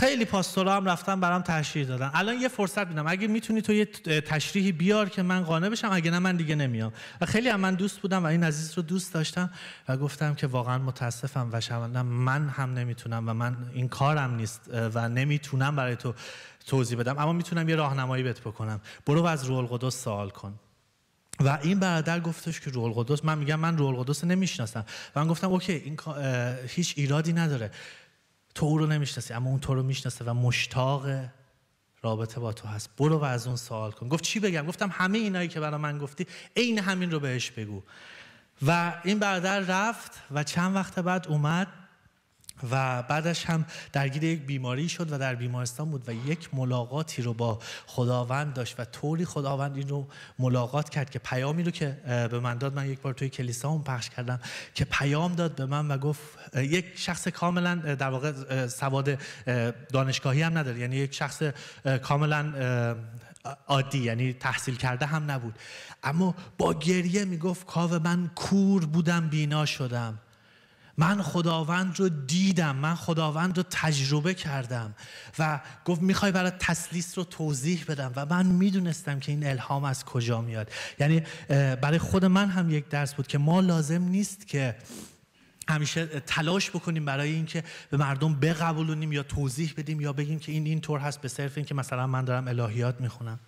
خیلی پاستورا هم رفتن برام تشریح دادن الان یه فرصت میدم اگه میتونی تو یه تشریحی بیار که من قانع بشم اگه نه من دیگه نمیام و خیلی هم من دوست بودم و این عزیز رو دوست داشتم و گفتم که واقعا متاسفم و من هم نمیتونم و من این کارم نیست و نمیتونم برای تو توضیح بدم اما میتونم یه راهنمایی بهت بکنم برو از روح القدس سوال کن و این برادر گفتش که روح القدس من میگم من روح القدس نمیشناسم و من گفتم اوکی این هیچ ایرادی نداره تو او رو نمیشناسی اما اون تو رو میشناسه و مشتاق رابطه با تو هست برو و از اون سوال کن گفت چی بگم گفتم همه اینایی که برای من گفتی عین همین رو بهش بگو و این برادر رفت و چند وقت بعد اومد و بعدش هم درگیر یک بیماری شد و در بیمارستان بود و یک ملاقاتی رو با خداوند داشت و طوری خداوند این رو ملاقات کرد که پیامی رو که به من داد من یک بار توی کلیسا اون پخش کردم که پیام داد به من و گفت یک شخص کاملا در واقع سواد دانشگاهی هم نداره یعنی یک شخص کاملا عادی یعنی تحصیل کرده هم نبود اما با گریه میگفت کاو من کور بودم بینا شدم من خداوند رو دیدم من خداوند رو تجربه کردم و گفت میخوای برای تسلیس رو توضیح بدم و من میدونستم که این الهام از کجا میاد یعنی برای خود من هم یک درس بود که ما لازم نیست که همیشه تلاش بکنیم برای اینکه به مردم بقبولونیم یا توضیح بدیم یا بگیم که این طور هست به صرف اینکه مثلا من دارم الهیات میخونم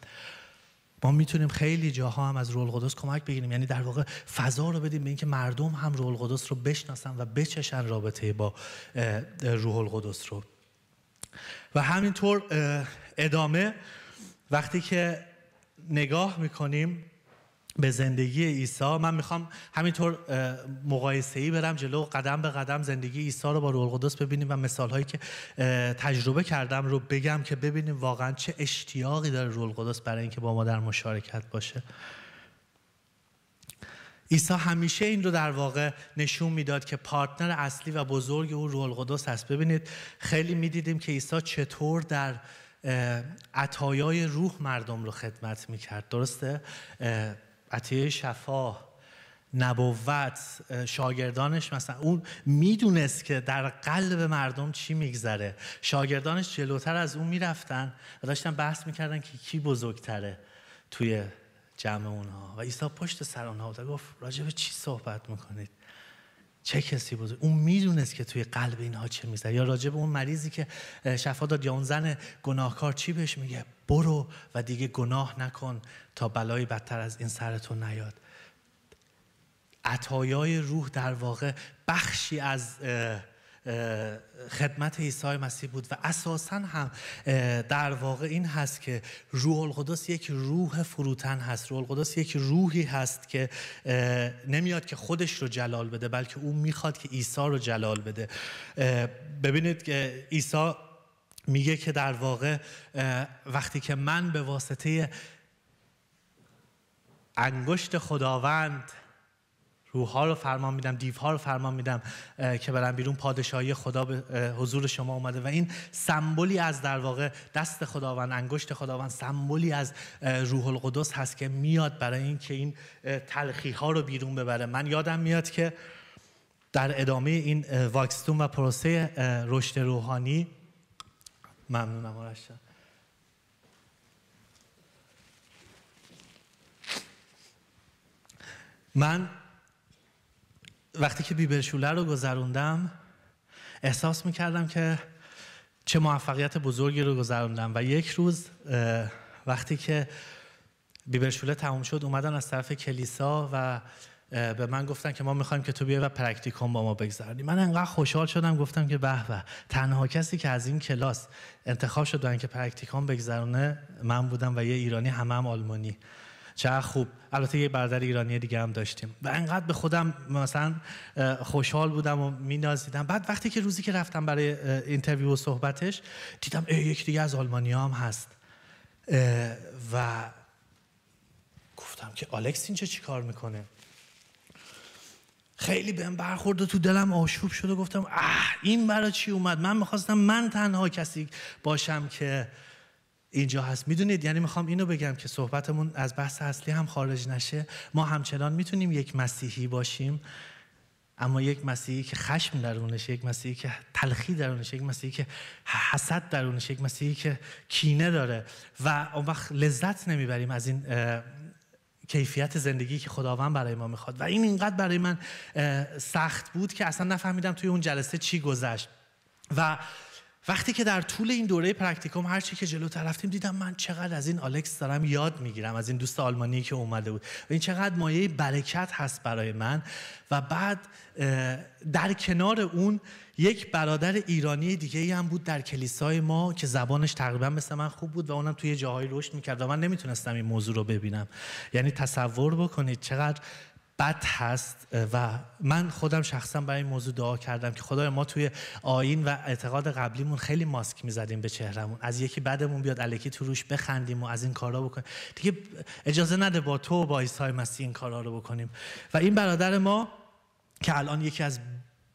ما میتونیم خیلی جاها هم از رول قدس کمک بگیریم یعنی در واقع فضا رو بدیم به اینکه مردم هم رول قدس رو بشناسن و بچشن رابطه با روح القدس رو و همینطور ادامه وقتی که نگاه میکنیم به زندگی عیسی من میخوام همینطور مقایسه ای برم جلو قدم به قدم زندگی عیسی رو با روح القدس ببینیم و مثال هایی که تجربه کردم رو بگم که ببینیم واقعا چه اشتیاقی داره روح القدس برای اینکه با ما در مشارکت باشه عیسی همیشه این رو در واقع نشون میداد که پارتنر اصلی و بزرگ او روح القدس هست ببینید خیلی میدیدیم که عیسی چطور در عطایای روح مردم رو خدمت میکرد درسته عطیه شفا نبوت شاگردانش مثلا اون میدونست که در قلب مردم چی میگذره شاگردانش جلوتر از اون میرفتن و داشتن بحث میکردن که کی بزرگتره توی جمع اونها و عیسی پشت سر اونها بود گفت راجب چی صحبت میکنید چه کسی بود اون میدونست که توی قلب اینها چه میزد یا راجب به اون مریضی که شفا داد یا اون زن گناهکار چی بهش میگه برو و دیگه گناه نکن تا بلایی بدتر از این سرتون نیاد عطایای روح در واقع بخشی از خدمت عیسی مسیح بود و اساسا هم در واقع این هست که روح القدس یک روح فروتن هست روح القدس یک روحی هست که نمیاد که خودش رو جلال بده بلکه او میخواد که عیسی رو جلال بده ببینید که عیسی میگه که در واقع وقتی که من به واسطه انگشت خداوند روحها رو فرمان میدم دیوها رو فرمان میدم که برن بیرون پادشاهی خدا به حضور شما اومده و این سمبولی از در واقع دست خداوند انگشت خداوند سمبولی از روح القدس هست که میاد برای اینکه این, این تلخی ها رو بیرون ببره من یادم میاد که در ادامه این واکستون و پروسه رشد روحانی ممنونم من وقتی که بیبرشوله رو گذروندم احساس میکردم که چه موفقیت بزرگی رو گذروندم و یک روز وقتی که بیبرشوله تموم شد اومدن از طرف کلیسا و به من گفتن که ما میخوایم که تو بیای و پرکتیکوم با ما بگذرانی من انقدر خوشحال شدم گفتم که به به تنها کسی که از این کلاس انتخاب شد که که پرکتیکوم بگذرونه من بودم و یه ایرانی همه هم آلمانی چه خوب البته یه برادر ایرانی دیگه هم داشتیم و انقدر به خودم مثلا خوشحال بودم و مینازیدم بعد وقتی که روزی که رفتم برای اینترویو و صحبتش دیدم ای یک دیگه از آلمانی هم هست و گفتم که آلکس اینجا چی کار میکنه خیلی بهم برخورد و تو دلم آشوب شد و گفتم اه این برای چی اومد من میخواستم من تنها کسی باشم که اینجا هست میدونید یعنی میخوام اینو بگم که صحبتمون از بحث اصلی هم خارج نشه ما همچنان میتونیم یک مسیحی باشیم اما یک مسیحی که خشم درونش یک مسیحی که تلخی درونش یک مسیحی که حسد درونش یک مسیحی که کینه داره و اون وقت لذت نمیبریم از این کیفیت زندگی که خداوند برای ما میخواد و این اینقدر برای من سخت بود که اصلا نفهمیدم توی اون جلسه چی گذشت و وقتی که در طول این دوره پرکتیکوم هر چی که جلو رفتیم دیدم من چقدر از این آلکس دارم یاد میگیرم از این دوست آلمانی که اومده بود و این چقدر مایه برکت هست برای من و بعد در کنار اون یک برادر ایرانی دیگه ای هم بود در کلیسای ما که زبانش تقریبا مثل من خوب بود و اونم توی جاهای رشد میکرد و من نمیتونستم این موضوع رو ببینم یعنی تصور بکنید چقدر بد هست و من خودم شخصا برای این موضوع دعا کردم که خدای ما توی آین و اعتقاد قبلیمون خیلی ماسک میزدیم به چهرمون از یکی بدمون بیاد الکی تو روش بخندیم و از این کارا بکنیم دیگه اجازه نده با تو و با عیسی مسیح این کارا رو بکنیم و این برادر ما که الان یکی از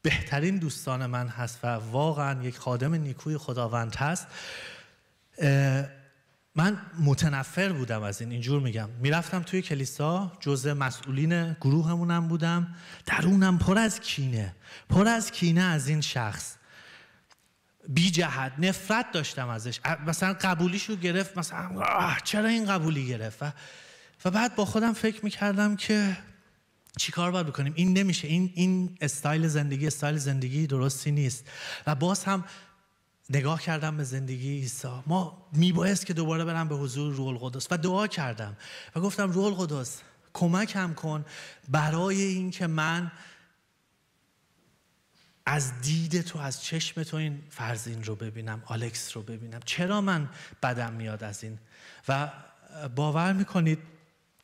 بهترین دوستان من هست و واقعا یک خادم نیکوی خداوند هست من متنفر بودم از این اینجور میگم میرفتم توی کلیسا جزء مسئولین گروهمونم بودم درونم پر از کینه پر از کینه از این شخص بی جهت نفرت داشتم ازش مثلا قبولیشو گرفت مثلا چرا این قبولی گرفت و, بعد با خودم فکر میکردم که کار باید بکنیم این نمیشه این این استایل زندگی استایل زندگی درستی نیست و باز هم نگاه کردم به زندگی عیسی ما میبایست که دوباره برم به حضور روح القدس و دعا کردم و گفتم روح القدس کمکم کن برای اینکه من از دید تو از چشم تو این فرزین رو ببینم آلکس رو ببینم چرا من بدم میاد از این و باور میکنید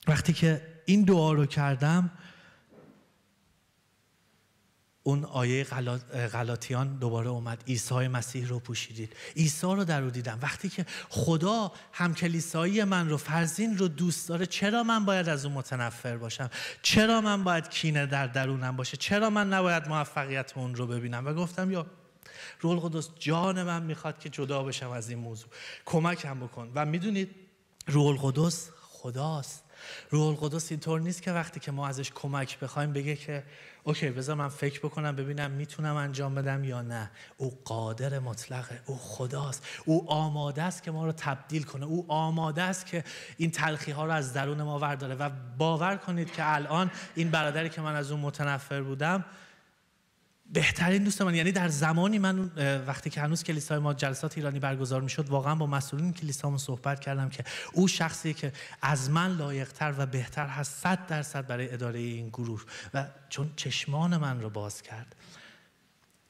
وقتی که این دعا رو کردم اون آیه غلاطیان دوباره اومد عیسی مسیح رو پوشیدید عیسی رو در او دیدم وقتی که خدا هم کلیسایی من رو فرزین رو دوست داره چرا من باید از اون متنفر باشم چرا من باید کینه در درونم باشه چرا من نباید موفقیت اون رو ببینم و گفتم یا رول قدس جان من میخواد که جدا بشم از این موضوع کمکم بکن و میدونید رول قدس خداست روح القدس اینطور نیست که وقتی که ما ازش کمک بخوایم بگه که اوکی بذار من فکر بکنم ببینم میتونم انجام بدم یا نه او قادر مطلقه او خداست او آماده است که ما رو تبدیل کنه او آماده است که این تلخی ها رو از درون ما ورداره و باور کنید که الان این برادری که من از اون متنفر بودم بهترین دوست من یعنی در زمانی من وقتی که هنوز کلیسای ما جلسات ایرانی برگزار میشد واقعا با مسئولین کلیسامون صحبت کردم که او شخصی که از من لایقتر و بهتر هست صد درصد برای اداره این گروه و چون چشمان من رو باز کرد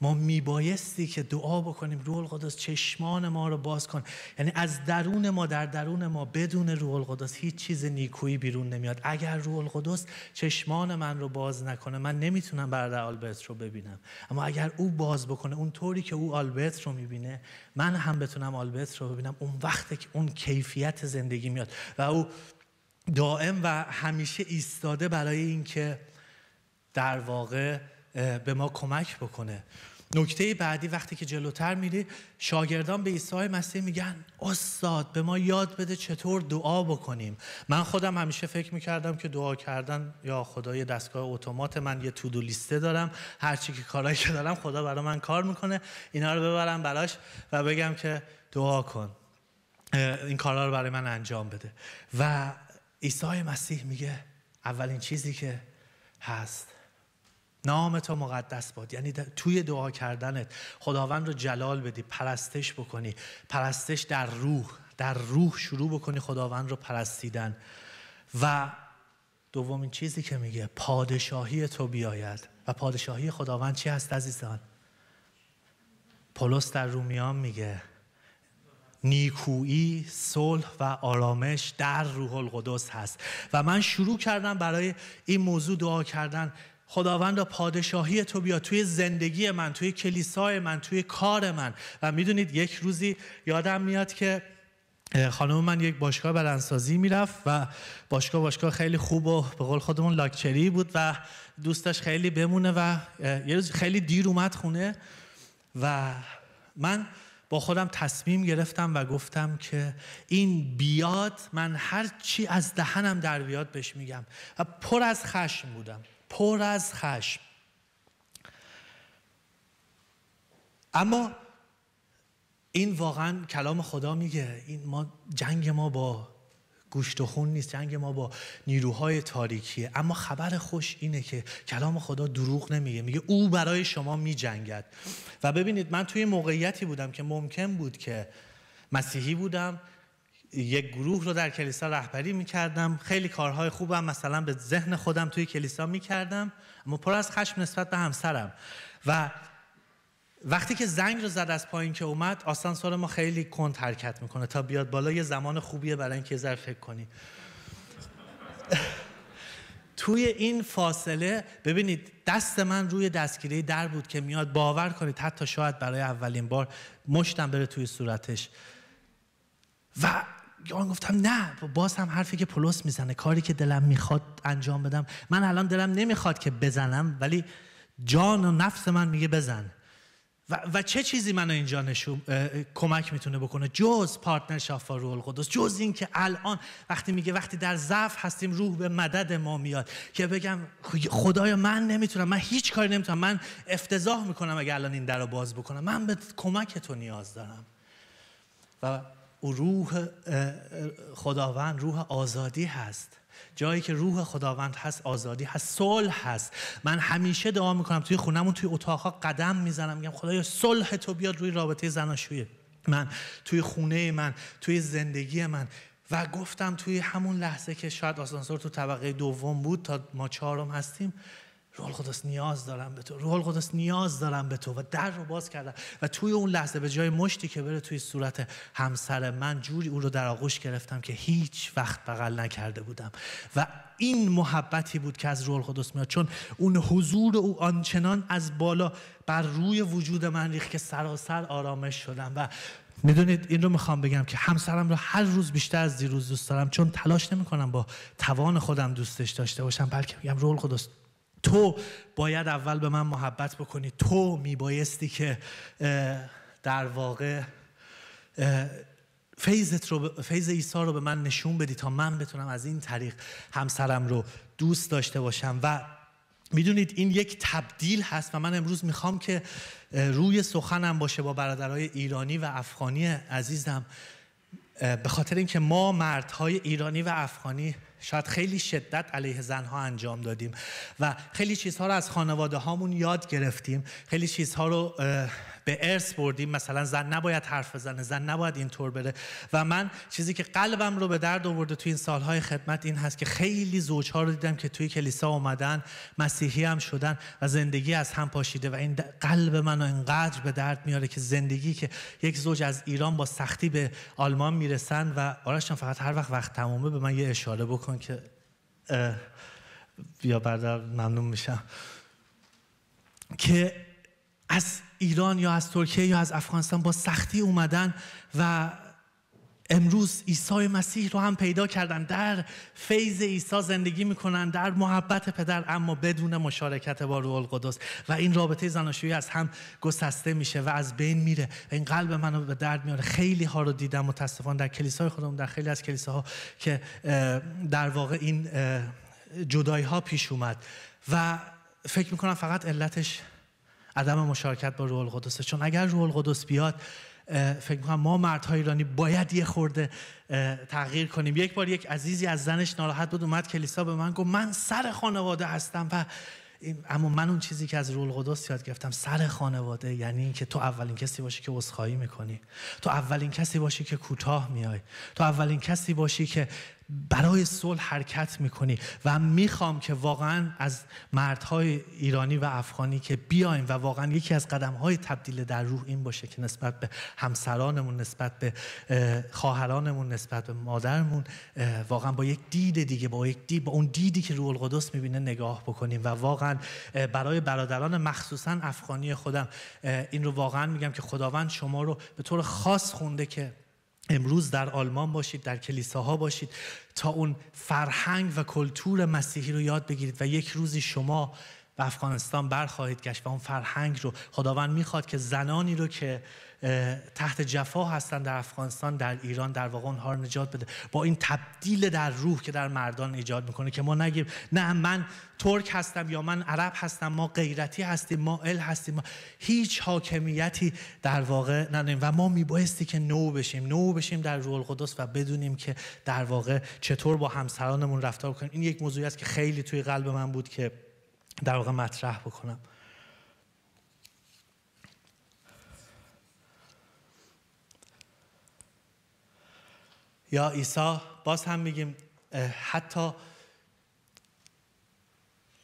ما میبایستی که دعا بکنیم روح القدس چشمان ما رو باز کن یعنی از درون ما در درون ما بدون روح القدس هیچ چیز نیکویی بیرون نمیاد اگر روح القدس چشمان من رو باز نکنه من نمیتونم برادر آلبرت رو ببینم اما اگر او باز بکنه اون طوری که او آلبرت رو میبینه من هم بتونم آلبرت رو ببینم اون وقتی که اون کیفیت زندگی میاد و او دائم و همیشه ایستاده برای اینکه در واقع به ما کمک بکنه نکته بعدی وقتی که جلوتر میری شاگردان به عیسی مسیح میگن استاد به ما یاد بده چطور دعا بکنیم من خودم همیشه فکر میکردم که دعا کردن یا خدای دستگاه اتومات من یه تودو لیسته دارم هرچی که کارایی که دارم خدا برای من کار میکنه اینا رو ببرم براش و بگم که دعا کن این کارها رو برای من انجام بده و عیسی مسیح میگه اولین چیزی که هست نام تو مقدس باد یعنی توی دعا کردنت خداوند رو جلال بدی پرستش بکنی پرستش در روح در روح شروع بکنی خداوند رو پرستیدن و دومین چیزی که میگه پادشاهی تو بیاید و پادشاهی خداوند چی هست عزیزان پولس در رومیان میگه نیکویی، صلح و آرامش در روح القدس هست و من شروع کردم برای این موضوع دعا کردن خداوند و پادشاهی تو بیا توی زندگی من توی کلیسای من توی کار من و میدونید یک روزی یادم میاد که خانم من یک باشگاه بدنسازی میرفت و باشگاه باشگاه خیلی خوب و به قول خودمون لاکچری بود و دوستش خیلی بمونه و یه روز خیلی دیر اومد خونه و من با خودم تصمیم گرفتم و گفتم که این بیاد من هر چی از دهنم در بیاد بهش میگم و پر از خشم بودم پر از خشم اما این واقعا کلام خدا میگه این ما جنگ ما با گوشت و خون نیست جنگ ما با نیروهای تاریکیه اما خبر خوش اینه که کلام خدا دروغ نمیگه میگه او برای شما میجنگد و ببینید من توی موقعیتی بودم که ممکن بود که مسیحی بودم یک گروه رو در کلیسا رهبری میکردم خیلی کارهای خوبم مثلا به ذهن خودم توی کلیسا میکردم اما پر از خشم نسبت به همسرم و وقتی که زنگ رو زد از پایین که اومد آسانسور ما خیلی کند حرکت میکنه تا بیاد بالا یه زمان خوبیه برای اینکه ذره فکر کنی توی این فاصله ببینید دست من روی دستگیری در بود که میاد باور کنید حتی شاید برای اولین بار مشتم بره توی صورتش و یان گفتم نه باز هم حرفی که پولس میزنه کاری که دلم میخواد انجام بدم من الان دلم نمیخواد که بزنم ولی جان و نفس من میگه بزن و, و چه چیزی منو اینجا نشون کمک میتونه بکنه جز پارتنر شفا روح القدس جز این که الان وقتی میگه وقتی در ضعف هستیم روح به مدد ما میاد که بگم خدایا من نمیتونم من هیچ کاری نمیتونم من افتضاح میکنم اگر الان این در رو باز بکنم من به کمک تو نیاز دارم و او روح خداوند روح آزادی هست جایی که روح خداوند هست آزادی هست صلح هست من همیشه دعا میکنم توی خونمون توی اتاقها قدم میزنم میگم خدایا صلح تو بیاد روی رابطه زناشویی من توی خونه من توی زندگی من و گفتم توی همون لحظه که شاید آسانسور تو طبقه دوم بود تا ما چهارم هستیم روح القدس نیاز دارم به تو روح القدس نیاز دارم به تو و در رو باز کردم و توی اون لحظه به جای مشتی که بره توی صورت همسر من جوری او رو در آغوش گرفتم که هیچ وقت بغل نکرده بودم و این محبتی بود که از روح القدس میاد چون اون حضور او آنچنان از بالا بر روی وجود من ریخت که سراسر آرامش شدم و میدونید این رو میخوام بگم که همسرم رو هر روز بیشتر از دیروز دوست دارم چون تلاش نمیکنم با توان خودم دوستش داشته باشم بلکه میگم رول خودست تو باید اول به من محبت بکنی تو میبایستی که در واقع فیضت رو فیض عیسی رو به من نشون بدی تا من بتونم از این طریق همسرم رو دوست داشته باشم و میدونید این یک تبدیل هست و من امروز میخوام که روی سخنم باشه با برادرای ایرانی و افغانی عزیزم به خاطر اینکه ما مردهای ایرانی و افغانی شاید خیلی شدت علیه زنها انجام دادیم و خیلی چیزها رو از خانواده هامون یاد گرفتیم خیلی چیزها رو به ارث بردیم مثلا زن نباید حرف بزنه زن نباید اینطور بره و من چیزی که قلبم رو به درد آورده توی این سالهای خدمت این هست که خیلی زوجها رو دیدم که توی کلیسا اومدن مسیحی هم شدن و زندگی از هم پاشیده و این قلب منو اینقدر به درد میاره که زندگی که یک زوج از ایران با سختی به آلمان میرسن و آرشان فقط هر وقت وقت تمومه به من یه اشاره بکن کن که بیا ممنون میشم که از ایران یا از ترکیه یا از افغانستان با سختی اومدن و امروز عیسی مسیح رو هم پیدا کردن در فیض عیسی زندگی میکنن در محبت پدر اما بدون مشارکت با روح القدس و این رابطه زناشویی از هم گسسته میشه و از بین میره این قلب منو به درد میاره خیلی ها رو دیدم متاسفانه در کلیسای خودم در خیلی از کلیساها که در واقع این جدایی ها پیش اومد و فکر میکنم فقط علتش عدم مشارکت با روح القدس چون اگر روح القدس بیاد فکر میکنم ما مردهای ایرانی باید یه خورده تغییر کنیم یک بار یک عزیزی از زنش ناراحت بود اومد کلیسا به من گفت من سر خانواده هستم و اما من اون چیزی که از رول قدس یاد گرفتم سر خانواده یعنی اینکه تو اولین کسی باشی که عذرخواهی میکنی تو اولین کسی باشی که کوتاه میای تو اولین کسی باشی که برای صلح حرکت میکنی و میخوام که واقعا از مردهای ایرانی و افغانی که بیایم و واقعا یکی از قدمهای تبدیل در روح این باشه که نسبت به همسرانمون نسبت به خواهرانمون نسبت به مادرمون واقعا با یک دید دیگه با یک دید با اون دیدی که روح القدس میبینه نگاه بکنیم و واقعا برای برادران مخصوصا افغانی خودم این رو واقعا میگم که خداوند شما رو به طور خاص خونده که امروز در آلمان باشید در کلیساها باشید تا اون فرهنگ و کلتور مسیحی رو یاد بگیرید و یک روزی شما به افغانستان برخواهید گشت و اون فرهنگ رو خداوند میخواد که زنانی رو که تحت جفا هستن در افغانستان در ایران در واقع اونها رو نجات بده با این تبدیل در روح که در مردان ایجاد میکنه که ما نگیم نه من ترک هستم یا من عرب هستم ما غیرتی هستیم ما ال هستیم ما هیچ حاکمیتی در واقع نداریم و ما میبایستی که نو بشیم نو بشیم در روح القدس و بدونیم که در واقع چطور با همسرانمون رفتار کنیم این یک موضوعی است که خیلی توی قلب من بود که در واقع مطرح بکنم یا عیسی باز هم میگیم حتی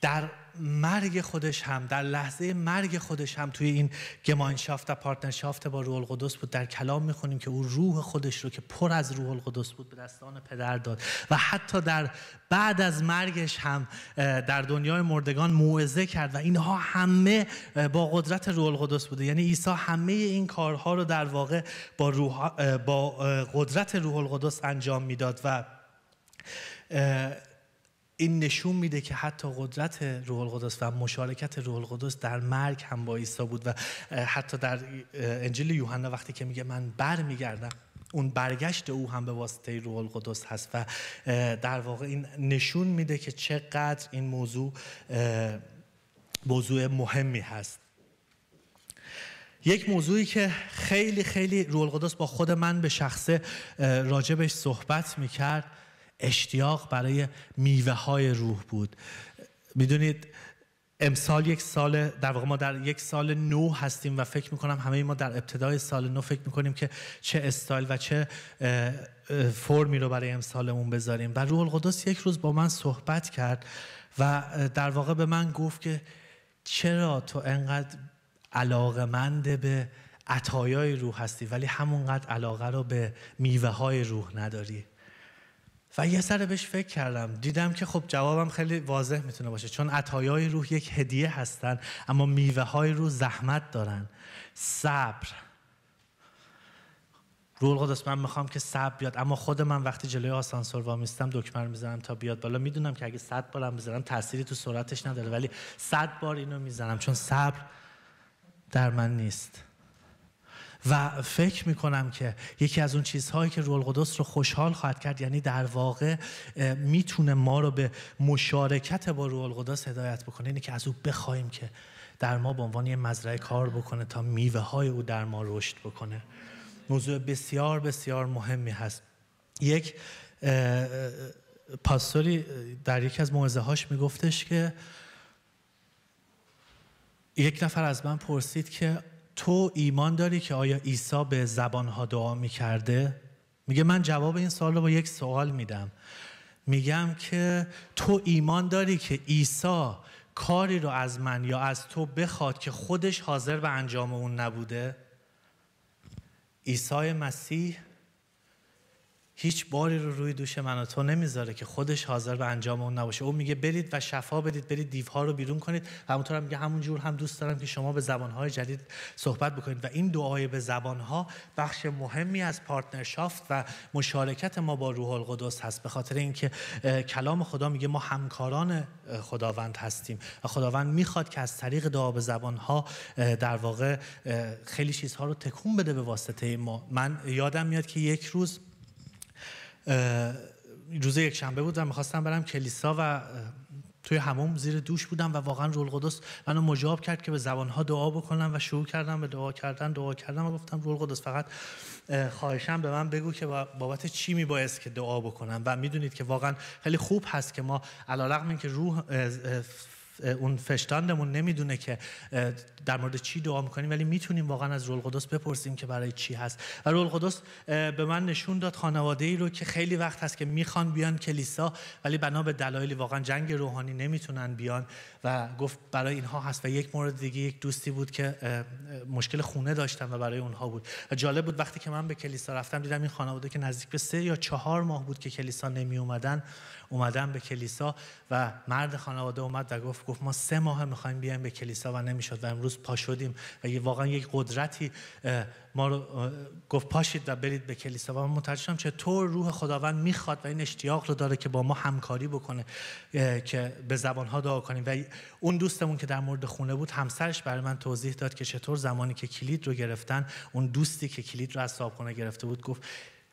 در مرگ خودش هم در لحظه مرگ خودش هم توی این گمانشافت و پارتنرشافت با روح القدس بود در کلام میخونیم که او روح خودش رو که پر از روح القدس بود به دستان پدر داد و حتی در بعد از مرگش هم در دنیای مردگان موعظه کرد و اینها همه با قدرت روح القدس بوده یعنی عیسی همه این کارها رو در واقع با, با قدرت روح القدس انجام میداد و این نشون میده که حتی قدرت روح القدس و مشارکت روح القدس در مرگ هم با عیسی بود و حتی در انجیل یوحنا وقتی که میگه من بر میگردم اون برگشت او هم به واسطه روح القدس هست و در واقع این نشون میده که چقدر این موضوع موضوع مهمی هست یک موضوعی که خیلی خیلی روح القدس با خود من به شخصه راجبش صحبت میکرد اشتیاق برای میوه های روح بود میدونید امسال یک سال در واقع ما در یک سال نو هستیم و فکر میکنم همه ما در ابتدای سال نو فکر میکنیم که چه استایل و چه فرمی رو برای امسالمون بذاریم و روح القدس یک روز با من صحبت کرد و در واقع به من گفت که چرا تو انقدر علاقمند به عطایای روح هستی ولی همونقدر علاقه رو به میوه های روح نداری و یه سر بهش فکر کردم دیدم که خب جوابم خیلی واضح میتونه باشه چون عطایای روح یک هدیه هستن اما میوه های روح زحمت دارن صبر روح القدس من میخوام که صبر بیاد اما خود من وقتی جلوی آسانسور میستم دکمه رو میزنم تا بیاد بالا میدونم که اگه صد بارم بزنم تأثیری تو سرعتش نداره ولی صد بار اینو میزنم چون صبر در من نیست و فکر کنم که یکی از اون چیزهایی که روح قدس رو خوشحال خواهد کرد یعنی در واقع میتونه ما رو به مشارکت با روح قدس هدایت بکنه اینه یعنی که از او بخوایم که در ما به عنوان یه مزرعه کار بکنه تا میوه های او در ما رشد بکنه موضوع بسیار بسیار مهمی هست یک پاستوری در یکی از موعظه هاش میگفتش که یک نفر از من پرسید که تو ایمان داری که آیا عیسی به زبانها دعا میکرده؟ میگه من جواب این سوال رو با یک سوال میدم میگم که تو ایمان داری که عیسی کاری رو از من یا از تو بخواد که خودش حاضر به انجام اون نبوده؟ عیسی مسیح هیچ باری رو روی دوش من و تو نمیذاره که خودش حاضر به انجام اون نباشه او میگه برید و شفا بدید برید دیوها رو بیرون کنید و همونطور هم میگه همون جور هم دوست دارم که شما به زبانهای جدید صحبت بکنید و این دعای به زبانها بخش مهمی از پارتنرشافت و مشارکت ما با روح القدس هست به خاطر اینکه کلام خدا میگه ما همکاران خداوند هستیم و خداوند میخواد که از طریق دعا به زبانها در واقع خیلی چیزها رو تکون بده به واسطه ما من یادم میاد که یک روز روز یک شنبه بود و میخواستم برم کلیسا و توی هموم زیر دوش بودم و واقعا رول قدس منو مجاب کرد که به زبانها دعا بکنم و شروع کردم به دعا کردن دعا کردم و گفتم رول قدس فقط خواهشم به من بگو که بابت چی میبایست که دعا بکنم و میدونید که واقعا خیلی خوب هست که ما علیرغم که روح اون فشتاندمون نمیدونه که در مورد چی دعا میکنیم ولی میتونیم واقعا از رول قدس بپرسیم که برای چی هست و رول قدس به من نشون داد خانواده ای رو که خیلی وقت هست که میخوان بیان کلیسا ولی بنا به دلایلی واقعا جنگ روحانی نمیتونن بیان و گفت برای اینها هست و یک مورد دیگه یک دوستی بود که مشکل خونه داشتن و برای اونها بود و جالب بود وقتی که من به کلیسا رفتم دیدم این خانواده که نزدیک به سه یا چهار ماه بود که کلیسا نمی اومدن اومدن به کلیسا و مرد خانواده اومد و گفت گفت ما سه ماه میخوایم بیایم به کلیسا و نمیشد و امروز پا شدیم و یه واقعا یک قدرتی ما رو گفت پاشید و برید به کلیسا و من متوجه چطور روح خداوند میخواد و این اشتیاق رو داره که با ما همکاری بکنه که به زبانها دعا کنیم و اون دوستمون که در مورد خونه بود همسرش برای من توضیح داد که چطور زمانی که کلید رو گرفتن اون دوستی که کلید رو از صاحبخونه گرفته بود گفت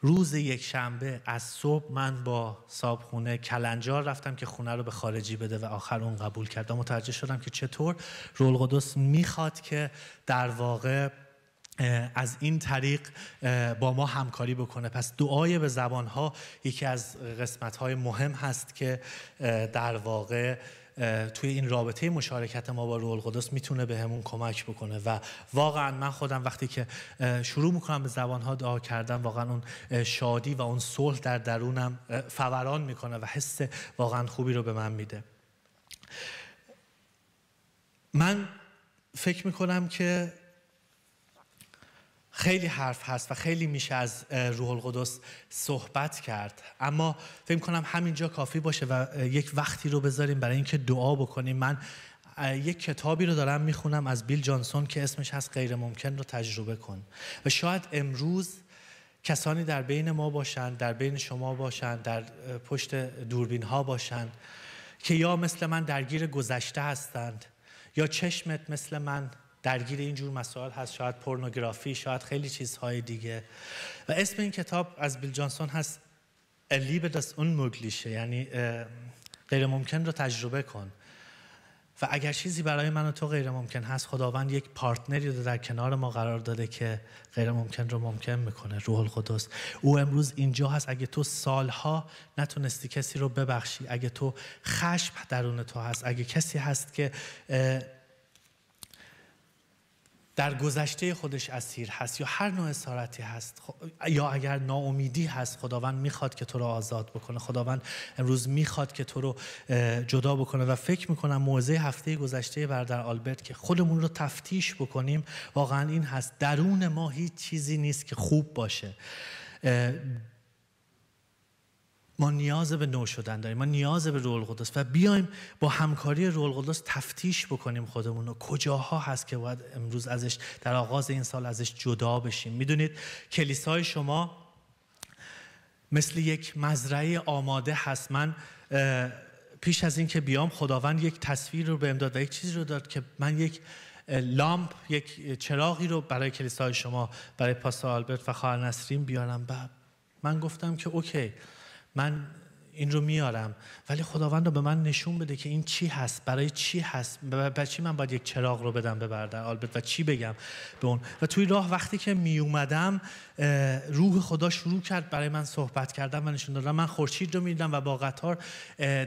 روز یک شنبه از صبح من با صابخونه کلنجار رفتم که خونه رو به خارجی بده و آخر اون قبول کرد و متوجه شدم که چطور رول قدس میخواد که در واقع از این طریق با ما همکاری بکنه پس دعای به زبانها یکی از قسمتهای مهم هست که در واقع توی این رابطه مشارکت ما با روح القدس میتونه بهمون همون کمک بکنه و واقعا من خودم وقتی که شروع میکنم به زبانها دعا کردن واقعا اون شادی و اون صلح در درونم فوران میکنه و حس واقعا خوبی رو به من میده من فکر میکنم که خیلی حرف هست و خیلی میشه از روح القدس صحبت کرد اما فکر کنم همینجا کافی باشه و یک وقتی رو بذاریم برای اینکه دعا بکنیم من یک کتابی رو دارم میخونم از بیل جانسون که اسمش هست غیر ممکن رو تجربه کن و شاید امروز کسانی در بین ما باشند در بین شما باشند در پشت دوربین ها باشند که یا مثل من درگیر گذشته هستند یا چشمت مثل من درگیر اینجور مسائل هست شاید پورنوگرافی شاید خیلی چیزهای دیگه و اسم این کتاب از بیل جانسون هست الیب دست اون مگلیشه یعنی غیر رو تجربه کن و اگر چیزی برای من و تو غیر ممکن هست خداوند یک پارتنری رو در کنار ما قرار داده که غیر ممکن رو ممکن میکنه روح القدس او امروز اینجا هست اگه تو سالها نتونستی کسی رو ببخشی اگه تو خشم درون تو هست اگه کسی هست که در گذشته خودش اسیر هست یا هر نوع اسارتی هست خب، یا اگر ناامیدی هست خداوند میخواد که تو رو آزاد بکنه خداوند امروز میخواد که تو رو جدا بکنه و فکر میکنم موزه هفته گذشته در آلبرت که خودمون رو تفتیش بکنیم واقعا این هست درون ما هیچ چیزی نیست که خوب باشه ما نیاز به نو شدن داریم ما نیاز به رول قدس و بیایم با همکاری رول قدس تفتیش بکنیم خودمون رو کجاها هست که باید امروز ازش در آغاز این سال ازش جدا بشیم میدونید کلیسای شما مثل یک مزرعه آماده هست من پیش از اینکه بیام خداوند یک تصویر رو به امداد و یک چیزی رو داد که من یک لامپ یک چراغی رو برای کلیسای شما برای پاسا آلبرت و خواهر نسرین بیارم من گفتم که اوکی Man این رو میارم ولی خداوند رو به من نشون بده که این چی هست برای چی هست برای چی من باید یک چراغ رو بدم به برده آلبرت و چی بگم به اون و توی راه وقتی که می اومدم روح خدا شروع کرد برای من صحبت کردن و نشون دادن من خورشید رو میدیدم و با قطار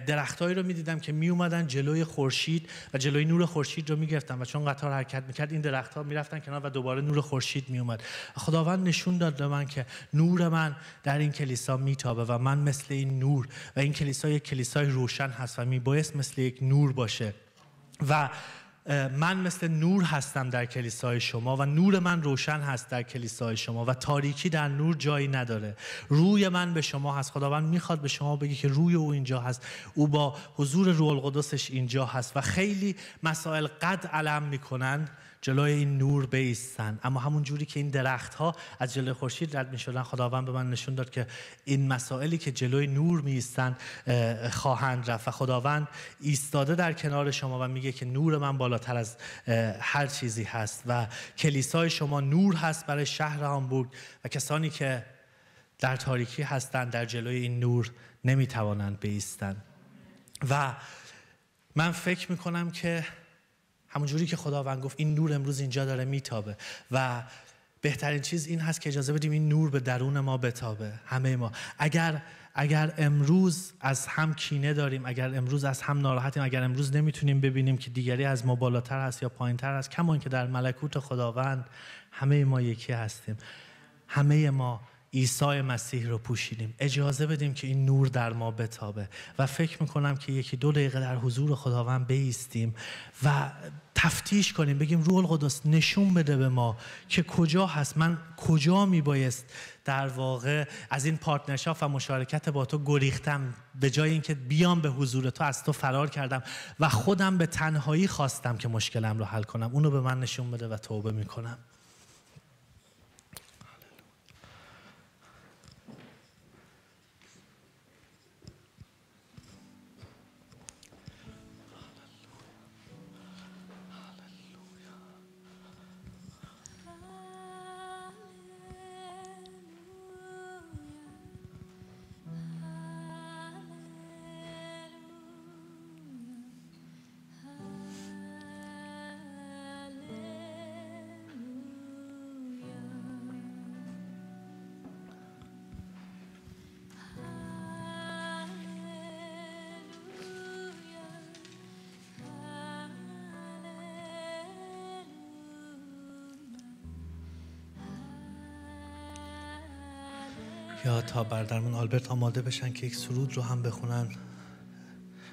درختهایی رو میدیدم که می اومدن جلوی خورشید و جلوی نور خورشید رو میگرفتن و چون قطار حرکت میکرد این درختها میرفتن کنار و دوباره نور خورشید می اومد خداوند نشون داد به من که نور من در این کلیسا میتابه و من مثل این نور و این کلیسا یک کلیسای روشن هست و میبایست مثل یک نور باشه و من مثل نور هستم در کلیسای شما و نور من روشن هست در کلیسای شما و تاریکی در نور جایی نداره روی من به شما هست خداوند میخواد به شما بگه که روی او اینجا هست او با حضور روح القدسش اینجا هست و خیلی مسائل قد علم میکنن جلوی این نور بیستن اما همون جوری که این درخت ها از جلوی خورشید رد می شدن خداوند به من نشون داد که این مسائلی که جلوی نور می خواهند رفت و خداوند ایستاده در کنار شما و میگه که نور من بالا بالاتر از هر چیزی هست و کلیسای شما نور هست برای شهر هامبورگ و کسانی که در تاریکی هستند در جلوی این نور نمیتوانند بیستند و من فکر میکنم که همونجوری که خداوند گفت این نور امروز اینجا داره میتابه و بهترین چیز این هست که اجازه بدیم این نور به درون ما بتابه همه ما اگر اگر امروز از هم کینه داریم اگر امروز از هم ناراحتیم اگر امروز نمیتونیم ببینیم که دیگری از ما بالاتر هست یا پایینتر هست کمان که در ملکوت خداوند همه ما یکی هستیم همه ما عیسی مسیح رو پوشیدیم اجازه بدیم که این نور در ما بتابه و فکر میکنم که یکی دو دقیقه در حضور خداوند بیستیم و تفتیش کنیم بگیم روح القدس نشون بده به ما که کجا هست من کجا میبایست در واقع از این پارتنرشاپ و مشارکت با تو گریختم به جای اینکه بیام به حضور تو از تو فرار کردم و خودم به تنهایی خواستم که مشکلم رو حل کنم اونو به من نشون بده و توبه میکنم یا تا بردرمون آلبرت آماده بشن که یک سرود رو هم بخونن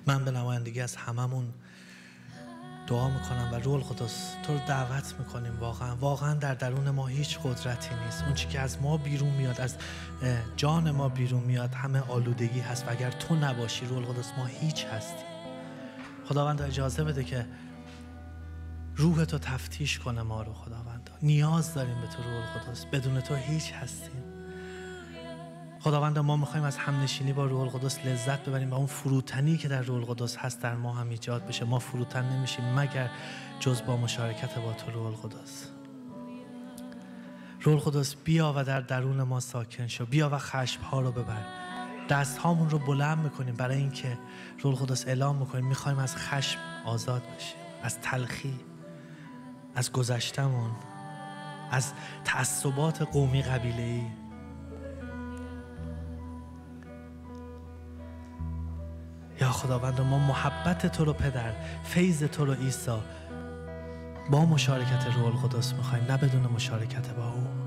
من به نمایندگی از هممون دعا میکنم و رول خداست تو رو دعوت میکنیم واقعا واقعا در درون ما هیچ قدرتی نیست اون که از ما بیرون میاد از جان ما بیرون میاد همه آلودگی هست و اگر تو نباشی رول خداست ما هیچ هستی خداوند اجازه بده که روح تو تفتیش کنه ما رو خداوند نیاز داریم به تو رول القدس بدون تو هیچ هستیم خداوند ما میخوایم از همنشینی با روح القدس لذت ببریم و اون فروتنی که در روح القدس هست در ما هم ایجاد بشه ما فروتن نمیشیم مگر جز با مشارکت با تو روح القدس روح القدس بیا و در درون ما ساکن شو بیا و خشم ها رو ببر دست هامون رو بلند میکنیم برای اینکه روح القدس اعلام میکنیم میخوایم از خشم آزاد بشیم از تلخی از گذشتمون از تعصبات قومی قبیله ای یا خداوند ما محبت تو رو پدر فیض تو رو عیسی با مشارکت روح القدس میخوایم نه بدون مشارکت با او